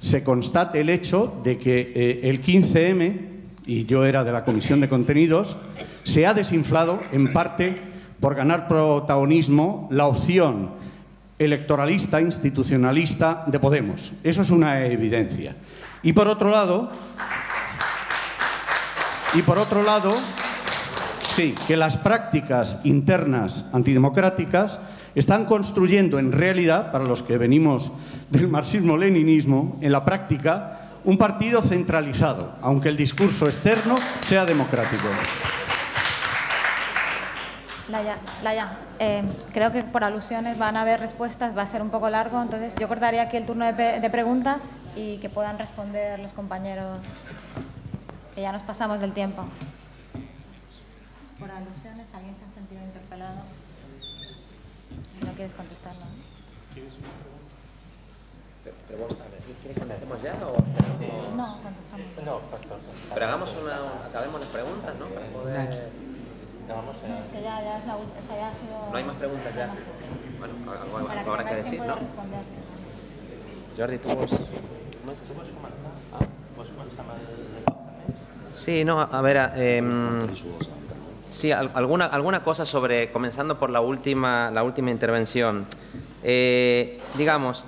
se constate el hecho de que eh, el 15M, y yo era de la Comisión de Contenidos, se ha desinflado en parte por ganar protagonismo la opción electoralista, institucionalista de Podemos. Eso es una evidencia. Y por otro lado, y por otro lado, Sí, que las prácticas internas antidemocráticas están construyendo en realidad, para los que venimos del marxismo-leninismo, en la práctica, un partido centralizado, aunque el discurso externo sea democrático. Laya, eh, creo que por alusiones van a haber respuestas, va a ser un poco largo, entonces yo cortaría aquí el turno de, de preguntas y que puedan responder los compañeros, que ya nos pasamos del tiempo por alusiones, ¿alguien se ha sentido interpelado? Si no quieres contestarlo. ¿no? ¿Quieres una pregunta? Pero, ¿quieres que hacemos ya o...? No, contestamos. No, perfecto. Pues, pero hagamos una, acabemos las preguntas, ¿no? Para poder... No, vamos a... es que ya, ya, es la, o ha sido... No hay más preguntas ya. Bueno, algo, habrá que, decir, ¿no? Jordi, tú vos... Tu comentar? Ah, vols el... Sí, no, a ver... Eh, Sí, alguna, alguna cosa sobre, comenzando por la última, la última intervención. Eh, digamos,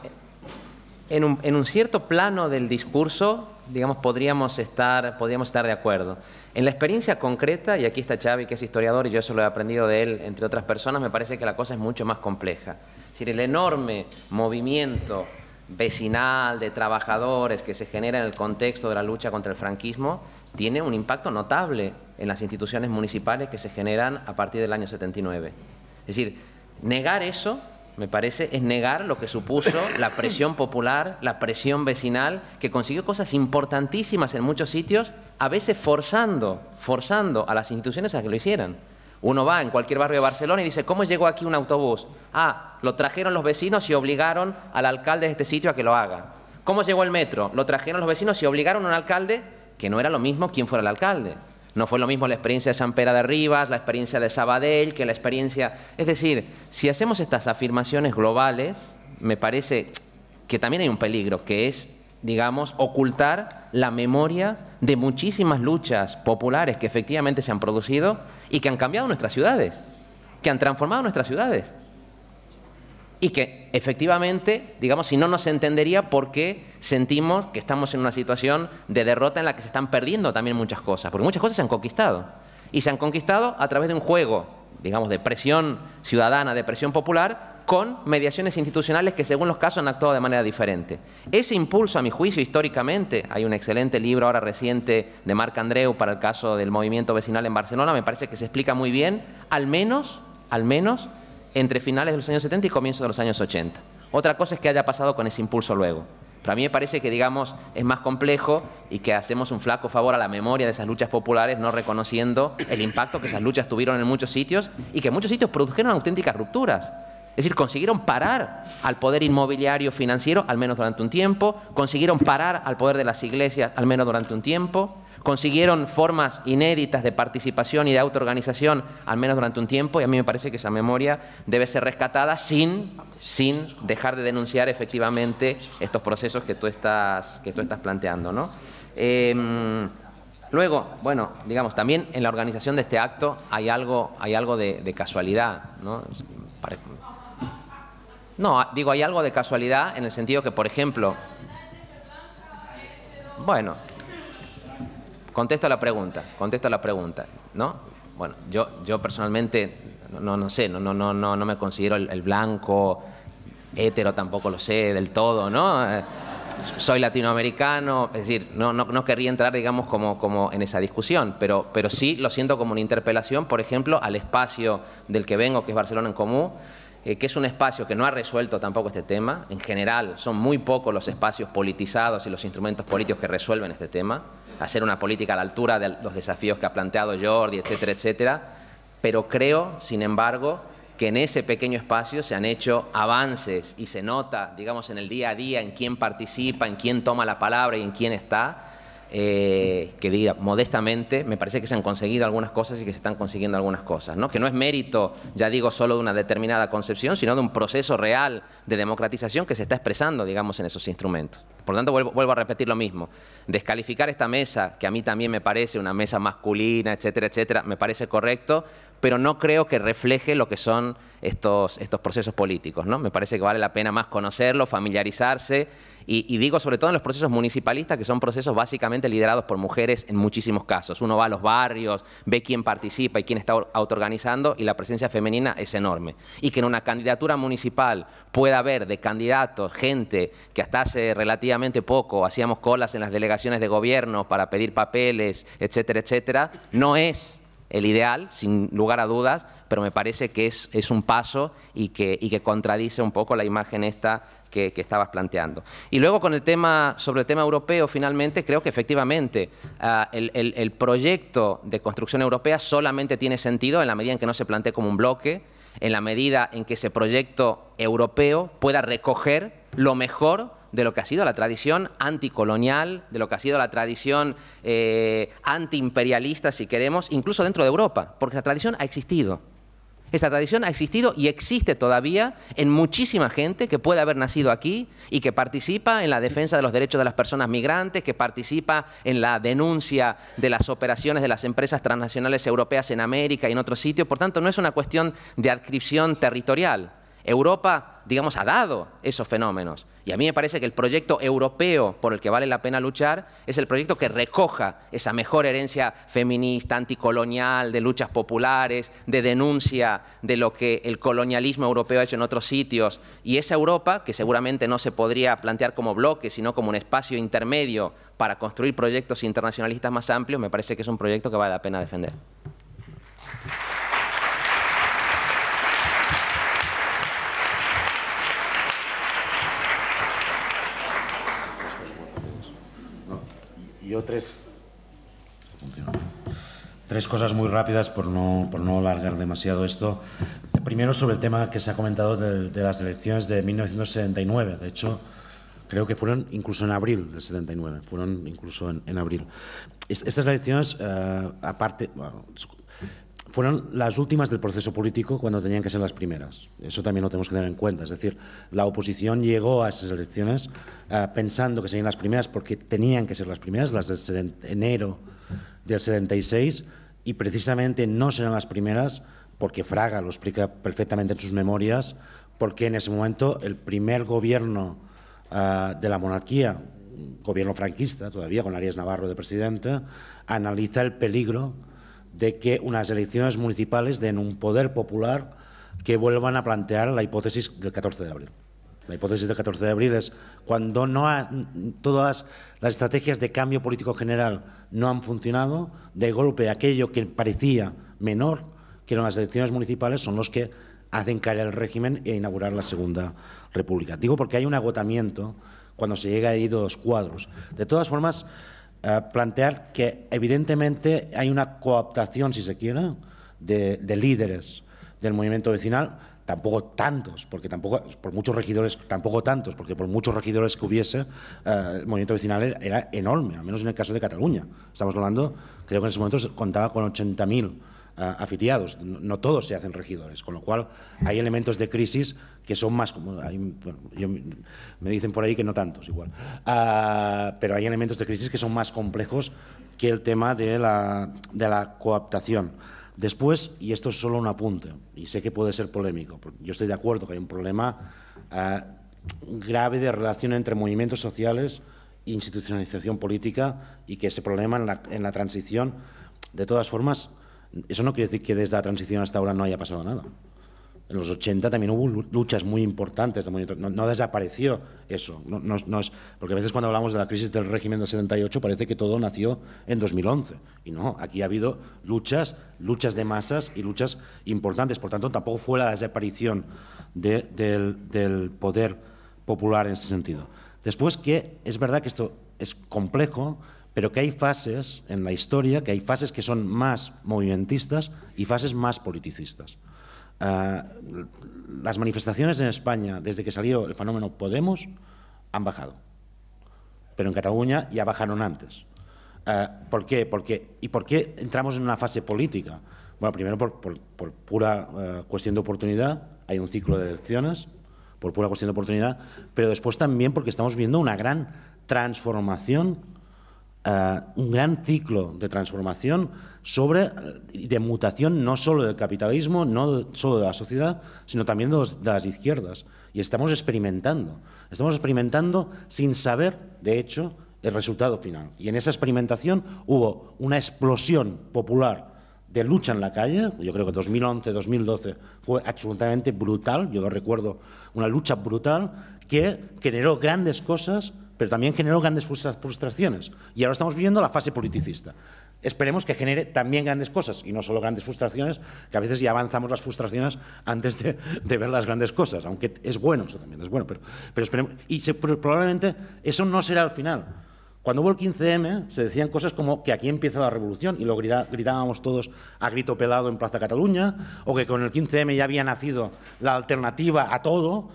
en un, cierto plano del discurso, digamos, podríamos estar, podríamos estar de acuerdo. En la experiencia concreta, y aquí está Xavi, que es historiador, y yo eso lo he aprendido de él, entre otras personas, me parece que la cosa es mucho más compleja. Es decir, el enorme movimiento vecinal de trabajadores que se genera en el contexto de la lucha contra el franquismo tiene un impacto notable en las instituciones municipales que se generan a partir del año 79. Es decir, negar eso, me parece, es negar lo que supuso la presión popular, la presión vecinal, que consiguió cosas importantísimas en muchos sitios, a veces forzando, forzando a las instituciones a que lo hicieran. Uno va en cualquier barrio de Barcelona y dice, ¿cómo llegó aquí un autobús? Ah, lo trajeron los vecinos y obligaron al alcalde de este sitio a que lo haga. ¿Cómo llegó el metro? Lo trajeron los vecinos y obligaron a un alcalde que no era lo mismo quien fuera el alcalde. No fue lo mismo la experiencia de San Pera de Rivas, la experiencia de Sabadell, que la experiencia... Es decir, si hacemos estas afirmaciones globales, me parece que también hay un peligro, que es, digamos, ocultar la memoria de muchísimas luchas populares que efectivamente se han producido y que han cambiado nuestras ciudades, que han transformado nuestras ciudades y que efectivamente, digamos, si no nos entendería por qué sentimos que estamos en una situación de derrota en la que se están perdiendo también muchas cosas, porque muchas cosas se han conquistado. Y se han conquistado a través de un juego, digamos, de presión ciudadana, de presión popular, con mediaciones institucionales que según los casos han actuado de manera diferente. Ese impulso, a mi juicio, históricamente, hay un excelente libro ahora reciente de Marc Andreu para el caso del movimiento vecinal en Barcelona, me parece que se explica muy bien, al menos, al menos, entre finales de los años 70 y comienzos de los años 80. Otra cosa es que haya pasado con ese impulso luego. Para mí me parece que, digamos, es más complejo y que hacemos un flaco favor a la memoria de esas luchas populares no reconociendo el impacto que esas luchas tuvieron en muchos sitios y que en muchos sitios produjeron auténticas rupturas. Es decir, consiguieron parar al poder inmobiliario financiero, al menos durante un tiempo, consiguieron parar al poder de las iglesias, al menos durante un tiempo, consiguieron formas inéditas de participación y de autoorganización, al menos durante un tiempo, y a mí me parece que esa memoria debe ser rescatada sin, sin dejar de denunciar efectivamente estos procesos que tú estás, que tú estás planteando. Em, luego, bueno, digamos, también en la organización de este acto hay algo, hay algo de, casualidad, ¿no? No, digo, hay algo de casualidad en el sentido que, por ejemplo, bueno, Contesto la pregunta, contesto la pregunta, ¿no? Bueno, yo, yo personalmente no, no sé, no, no, no, no me considero el, blanco, hétero tampoco lo sé del todo, ¿no? Eh, soy latinoamericano, es decir, no, no, no, querría entrar, digamos, como, como en esa discusión, pero, pero sí lo siento como una interpelación, por ejemplo, al espacio del que vengo, que es Barcelona en Común, eh, que es un espacio que no ha resuelto tampoco este tema. En general, son muy pocos los espacios politizados y los instrumentos políticos que resuelven este tema. Hacer una política a la altura de los desafíos que ha planteado Jordi, etcétera, etcétera. Pero creo, sin embargo, que en ese pequeño espacio se han hecho avances y se nota, digamos, en el día a día, en quién participa, en quién toma la palabra y en quién está eh, que diga modestamente, me parece que se han conseguido algunas cosas y que se están consiguiendo algunas cosas, ¿no? que no es mérito, ya digo, solo de una determinada concepción, sino de un proceso real de democratización que se está expresando, digamos, en esos instrumentos. Por lo tanto, vuelvo, vuelvo a repetir lo mismo, descalificar esta mesa, que a mí también me parece una mesa masculina, etcétera, etcétera, me parece correcto, pero no creo que refleje lo que son estos, estos procesos políticos. ¿no? Me parece que vale la pena más conocerlo, familiarizarse y, digo sobre todo en los procesos municipalistas, que son procesos básicamente liderados por mujeres en muchísimos casos. Uno va a los barrios, ve quién participa y quién está autoorganizando y la presencia femenina es enorme. Y que en una candidatura municipal pueda haber de candidatos gente que hasta hace relativamente poco hacíamos colas en las delegaciones de gobierno para pedir papeles, etcétera, etcétera, no es el ideal, sin lugar a dudas, pero me parece que es, es un paso y que, y que contradice un poco la imagen esta que, estabas planteando. Y luego con el tema, sobre el tema europeo, finalmente, creo que efectivamente ah, el, proyecto de construcción europea solamente tiene sentido en la medida en que no se plantee como un bloque, en la medida en que ese proyecto europeo pueda recoger lo mejor de lo que ha sido la tradición anticolonial, de lo que ha sido la tradición eh, antiimperialista, si queremos, incluso dentro de Europa, porque esa tradición ha existido. Esta tradición ha existido y existe todavía en muchísima gente que puede haber nacido aquí y que participa en la defensa de los derechos de las personas migrantes, que participa en la denuncia de las operaciones de las empresas transnacionales europeas en América y en otros sitios. Por tanto, no es una cuestión de adscripción territorial. Europa, digamos, ha dado esos fenómenos. Y a mí me parece que el proyecto europeo por el que vale la pena luchar es el proyecto que recoja esa mejor herencia feminista, anticolonial, de luchas populares, de denuncia de lo que el colonialismo europeo ha hecho en otros sitios. Y esa Europa, que seguramente no se podría plantear como bloque, sino como un espacio intermedio para construir proyectos internacionalistas más amplios, me parece que es un proyecto que vale la pena defender. Yo tres. cosas muy rápidas por no, por no alargar demasiado esto. Primero sobre el tema que se ha comentado de, las elecciones de 1979. De hecho, creo que fueron incluso en abril del 79, fueron incluso en, abril. estas elecciones, eh, aparte, fueron las últimas del proceso político cuando tenían que ser las primeras. Eso también lo tenemos que tener en cuenta. Es decir, la oposición llegó a esas elecciones eh, pensando que serían las primeras porque tenían que ser las primeras, las del enero del 76, y precisamente no serán las primeras porque Fraga lo explica perfectamente en sus memorias, porque en ese momento el primer gobierno eh, de la monarquía, gobierno franquista todavía, con Arias Navarro de presidente, analiza el peligro de que unas elecciones municipales den un poder popular que vuelvan a plantear la hipótesis del 14 de abril. La hipótesis del 14 de abril es cuando no todas las estrategias de cambio político general no han funcionado, de golpe aquello que parecía menor, que eran las elecciones municipales, son los que hacen caer el régimen e inaugurar la Segunda República. Digo porque hay un agotamiento cuando se llega a ir dos cuadros. De todas formas, eh, plantear que evidentemente hay una cooptación, si se quiere, de, líderes del movimiento vecinal, tampoco tantos, porque tampoco, por muchos regidores, tampoco tantos, porque por muchos regidores que hubiese, eh, el movimiento vecinal era, era, enorme, al menos en el caso de Cataluña. Estamos hablando, creo que en ese momento contaba con 80.000 afiliados. No todos se hacen regidores, con lo cual hay elementos de crisis que son más... me dicen por ahí que no tantos, igual. Ah, pero hay elementos de crisis que son más complejos que el tema de la, de coaptación. Después, y esto es solo un apunte, y sé que puede ser polémico, yo estoy de acuerdo que hay un problema ah, grave de relación entre movimientos sociales, institucionalización política, y que ese problema en la, en la transición, de todas formas, eso no quiere decir que desde la transición hasta ahora no haya pasado nada. En los 80 también hubo luchas muy importantes, no, desapareció eso. porque a veces cuando hablamos de la crisis del régimen del 78 parece que todo nació en 2011. Y no, aquí ha habido luchas, luchas de masas y luchas importantes. Por tanto, tampoco fue la desaparición del, poder popular en ese sentido. Después que es verdad que esto es complejo, pero que hay fases en la historia, que hay fases que son más movimentistas y fases más politicistas. Ah, las manifestaciones en España, desde que salió el fenómeno Podemos, han bajado. Pero en Cataluña ya bajaron antes. Ah, ¿Por qué? ¿Y por qué entramos en una fase política? Bueno, primero por, pura eh, cuestión de oportunidad, hay un ciclo de elecciones, por pura cuestión de oportunidad, pero después también porque estamos viendo una gran transformación eh, un gran ciclo de transformación sobre de mutación no solo del capitalismo, no solo de la sociedad, sino también de, de, las izquierdas. Y estamos experimentando, estamos experimentando sin saber, de hecho, el resultado final. Y en esa experimentación hubo una explosión popular de lucha en la calle, yo creo que 2011, 2012 fue absolutamente brutal, yo lo recuerdo, una lucha brutal que generó grandes cosas pero también generó grandes frustraciones. Y ahora estamos viviendo la fase politicista. Esperemos que genere también grandes cosas y no solo grandes frustraciones, que a veces ya avanzamos las frustraciones antes de, ver las grandes cosas, aunque es bueno, eso también es bueno, pero, pero esperemos. Y probablemente eso no será el final. Cuando hubo el 15M se decían cosas como que aquí empieza la revolución y lo gritábamos todos a grito pelado en Plaza Cataluña, o que con el 15M ya había nacido la alternativa a todo,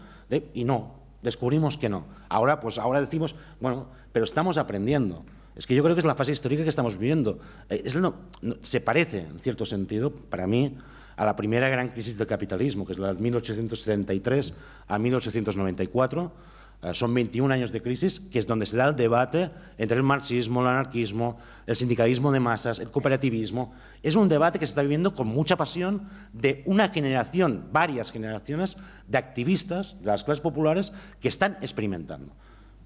y no, descubrimos que no. Ahora, pues ahora decimos, bueno, pero estamos aprendiendo. Es que yo creo que es la fase histórica que estamos viviendo. Eh, es, no, se parece, en cierto sentido, para mí, a la primera gran crisis del capitalismo, que es la de 1873 a 1894 son 21 años de crisis, que es donde se da el debate entre el marxismo, el anarquismo, el sindicalismo de masas, el cooperativismo. Es un debate que se está viviendo con mucha pasión de una generación, varias generaciones de activistas de las clases populares que están experimentando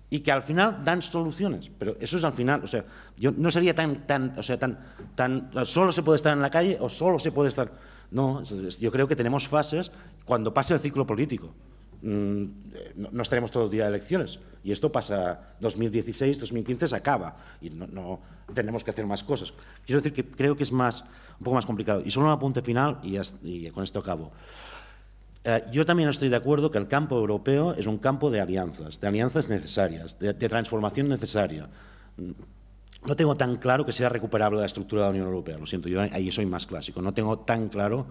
y que al final dan soluciones, pero eso es al final, o sea, yo no sería tan, o sea, tan, tan, solo se puede estar en la calle o solo se puede estar, no, yo creo que tenemos fases cuando pase el ciclo político, nos mm, eh, no, estaremos todo el día de elecciones. Y esto pasa 2016, 2015 se acaba y no, tenemos que hacer más cosas. Quiero decir que creo que es más, un poco más complicado. Y solo un apunte final y, con esto acabo. Eh, yo también estoy de acuerdo que el campo europeo es un campo de alianzas, de alianzas necesarias, de, de transformación necesaria. Mm, no tengo tan claro que sea recuperable la estructura de la Unión Europea, lo siento, yo ahí soy más clásico. No tengo tan claro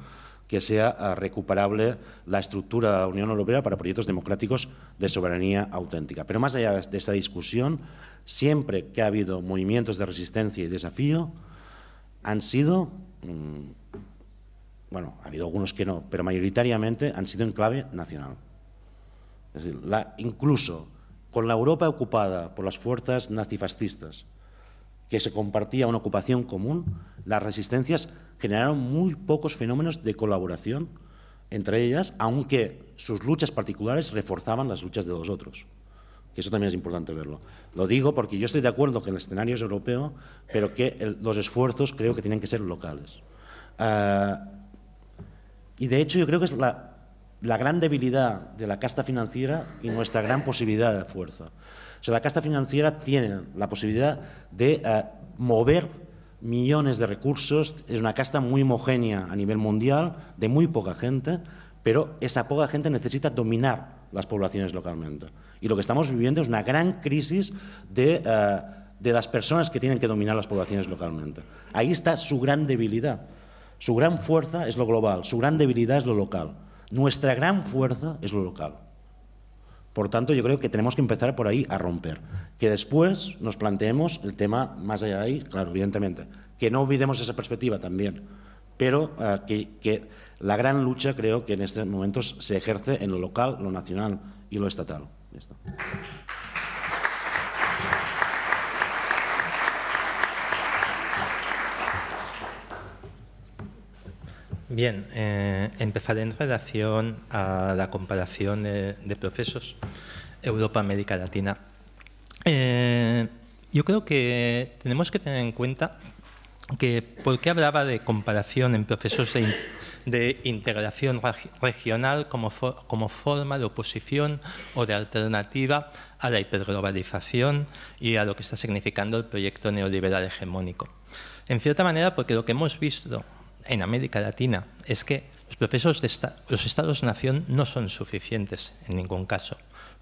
que sea ah, recuperable la estructura de la Unión Europea para proyectos democráticos de soberanía auténtica. Pero más allá de esta discusión, siempre que ha habido movimientos de resistencia y desafío, han sido, mm, bueno, ha habido algunos que no, pero mayoritariamente han sido en clave nacional. Es decir, incluso con la Europa ocupada por las fuerzas nazifascistas, que se compartía una ocupación común, las resistencias generaron muy pocos fenómenos de colaboración entre ellas, aunque sus luchas particulares reforzaban las luchas de los otros. Que eso también es importante verlo. Lo digo porque yo estoy de acuerdo que el escenario es europeo, pero que los esfuerzos creo que tienen que ser locales. Ah, y de hecho yo creo que es la, la gran debilidad de la casta financiera y nuestra gran posibilidad de fuerza. O la casta financiera tiene la posibilidad de eh, mover millones de recursos, es una casta muy homogénea a nivel mundial, de muy poca gente, pero esa poca gente necesita dominar las poblaciones localmente. Y lo que estamos viviendo es una gran crisis de eh, las personas que tienen que dominar las poblaciones localmente. Ahí está su gran debilidad. Su gran fuerza es lo global, su gran debilidad es lo local. Nuestra gran fuerza es lo local. Por tanto, yo creo que tenemos que empezar por ahí a romper. Que después nos planteemos el tema más allá de ahí, claro, evidentemente. Que no olvidemos esa perspectiva también. Pero ah, que, la gran lucha creo que en este momentos se ejerce en lo local, lo nacional y lo estatal. Bien, eh, empezaré en relación a la comparación de, procesos Europa-América Latina. Eh, yo creo que tenemos que tener en cuenta que por qué hablaba de comparación en procesos de, integración regional como, como forma de oposición o de alternativa a la hiperglobalización y a lo que está significando el proyecto neoliberal hegemónico. En cierta manera, porque lo que hemos visto en América Latina es que los procesos de los estados-nación no son suficientes en ningún caso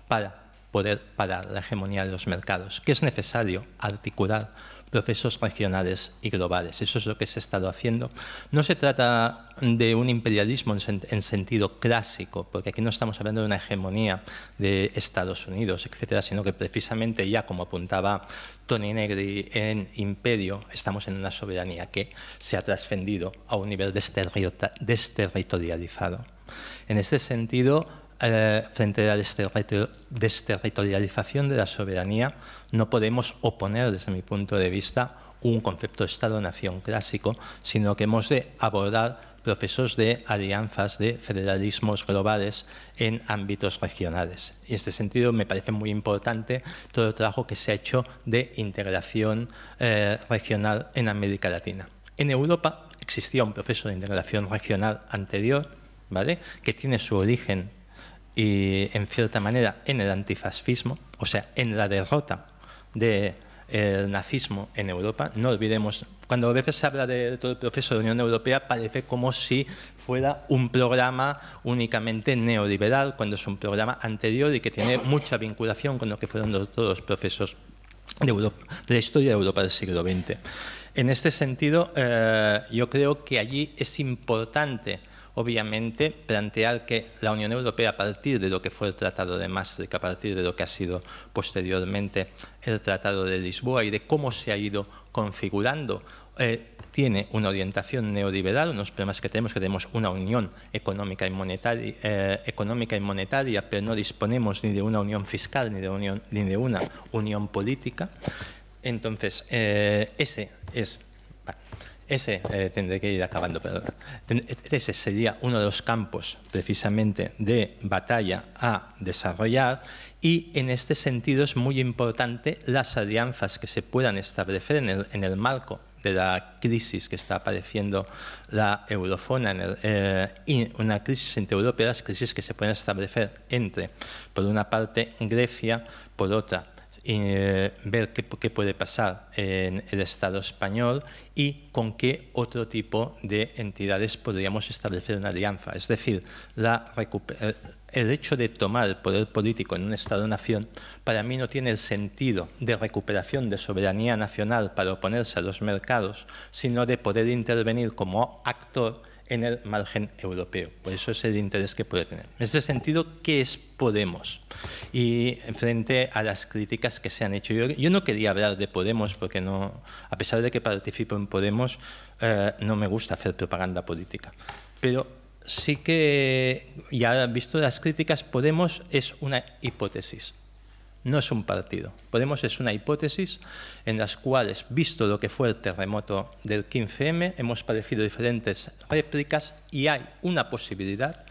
para poder parar la hegemonía de los mercados, que es necesario articular procesos regionales y globales. Eso es lo que se ha estado haciendo. No se trata de un imperialismo en, sentido clásico, porque aquí no estamos hablando de una hegemonía de Estados Unidos, etcétera, sino que precisamente ya, como apuntaba Tony Negri en Imperio, estamos en una soberanía que se ha trascendido a un nivel desterritorializado. En este sentido, eh, frente a la desterritorialización de la soberanía, no podemos oponer, desde mi punto de vista, un concepto de Estado-nación clásico, sino que hemos de abordar procesos de alianzas, de federalismos globales en ámbitos regionales. Y en este sentido me parece muy importante todo el trabajo que se ha hecho de integración eh, regional en América Latina. En Europa existía un proceso de integración regional anterior, ¿vale? que tiene su origen y en cierta manera en el antifascismo, o sea, en la derrota del eh, nazismo en Europa. No olvidemos, cuando a veces se habla de todo el proceso de la Unión Europea, parece como si fuera un programa únicamente neoliberal, cuando es un programa anterior y que tiene mucha vinculación con lo que fueron todos los procesos de, Europa, de la historia de Europa del siglo XX. En este sentido, eh, yo creo que allí es importante obviamente, plantear que la Unión Europea, a partir de lo que fue el Tratado de Maastricht, a partir de lo que ha sido posteriormente el Tratado de Lisboa y de cómo se ha ido configurando, eh, tiene una orientación neoliberal, unos problemas que tenemos, que tenemos una unión económica y, monetaria, eh, económica y monetaria, pero no disponemos ni de una unión fiscal ni de, una unión política. Entonces, eh, ese es... Ese eh, tendré que ir acabando, pero ese sería uno de los campos precisamente de batalla a desarrollar y en este sentido es muy importante las alianzas que se puedan establecer en el, marco de la crisis que está apareciendo la eurofona, eh, una crisis entre Europa y las crisis que se pueden establecer entre, por una parte, Grecia, por otra, eh, ver qué, qué, puede pasar en el Estado español y con qué otro tipo de entidades podríamos establecer una alianza. Es decir, eh, el hecho de tomar el poder político en un Estado-nación para mí no tiene el sentido de recuperación de soberanía nacional para oponerse a los mercados, sino de poder intervenir como actor en el margen europeo. Por eso es el interés que puede tener. En este sentido, ¿qué es Podemos? Y frente a las críticas que se han hecho, yo, yo no quería hablar de Podemos porque no, a pesar de que participo en Podemos, eh, no me gusta hacer propaganda política. Pero sí que, ya visto las críticas, Podemos es una hipótesis no es un partido. Podemos es una hipótesis en las cuales, visto lo que fue el terremoto del 15M, hemos padecido diferentes réplicas y hay una posibilidad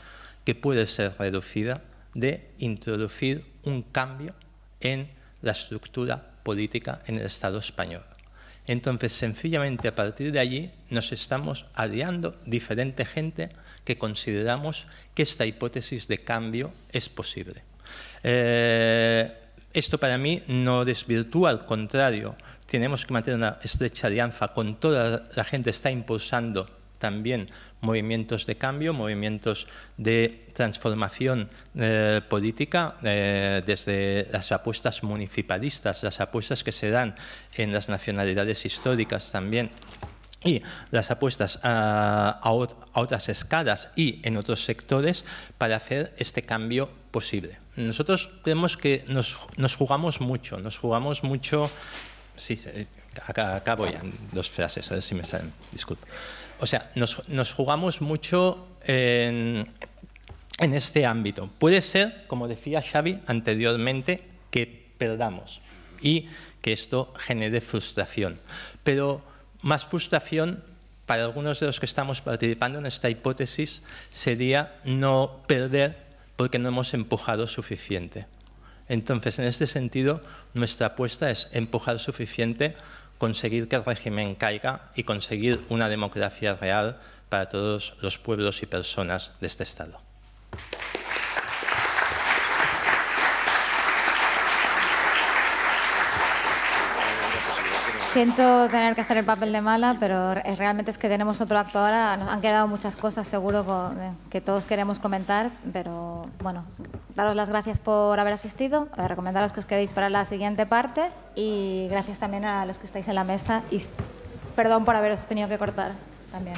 que puede ser reducida de introducir un cambio en la estructura política en el Estado español. Entonces, sencillamente a partir de allí nos estamos aliando diferente gente que consideramos que esta hipótesis de cambio es posible. Eh, esto para mí no desvirtúa, al contrario, tenemos que mantener una estrecha alianza con toda la gente, está impulsando también movimientos de cambio, movimientos de transformación eh, política, eh, desde las apuestas municipalistas, las apuestas que se dan en las nacionalidades históricas también y las apuestas a, a otras escalas y en otros sectores para hacer este cambio nosotros creemos que nos, jugamos mucho, nos jugamos mucho... Sí, eh, acabo ya, dos frases, a ver si me salen, O sea, nos, jugamos mucho en, en este ámbito. Puede ser, como decía Xavi anteriormente, que perdamos y que esto genere frustración. Pero más frustración para algunos de los que estamos participando en esta hipótesis sería no perder porque no hemos empujado suficiente. Entonces, en este sentido, nuestra apuesta es empujar suficiente, conseguir que el régimen caiga y conseguir una democracia real para todos los pueblos y personas de este Estado. siento tener que hacer el papel de mala, pero realmente es que tenemos otro acto ahora. Nos han quedado muchas cosas, seguro, eh, que todos queremos comentar, pero bueno, daros las gracias por haber asistido, eh, recomendaros que os quedéis para la siguiente parte y gracias también a los que estáis en la mesa y perdón por haberos tenido que cortar también.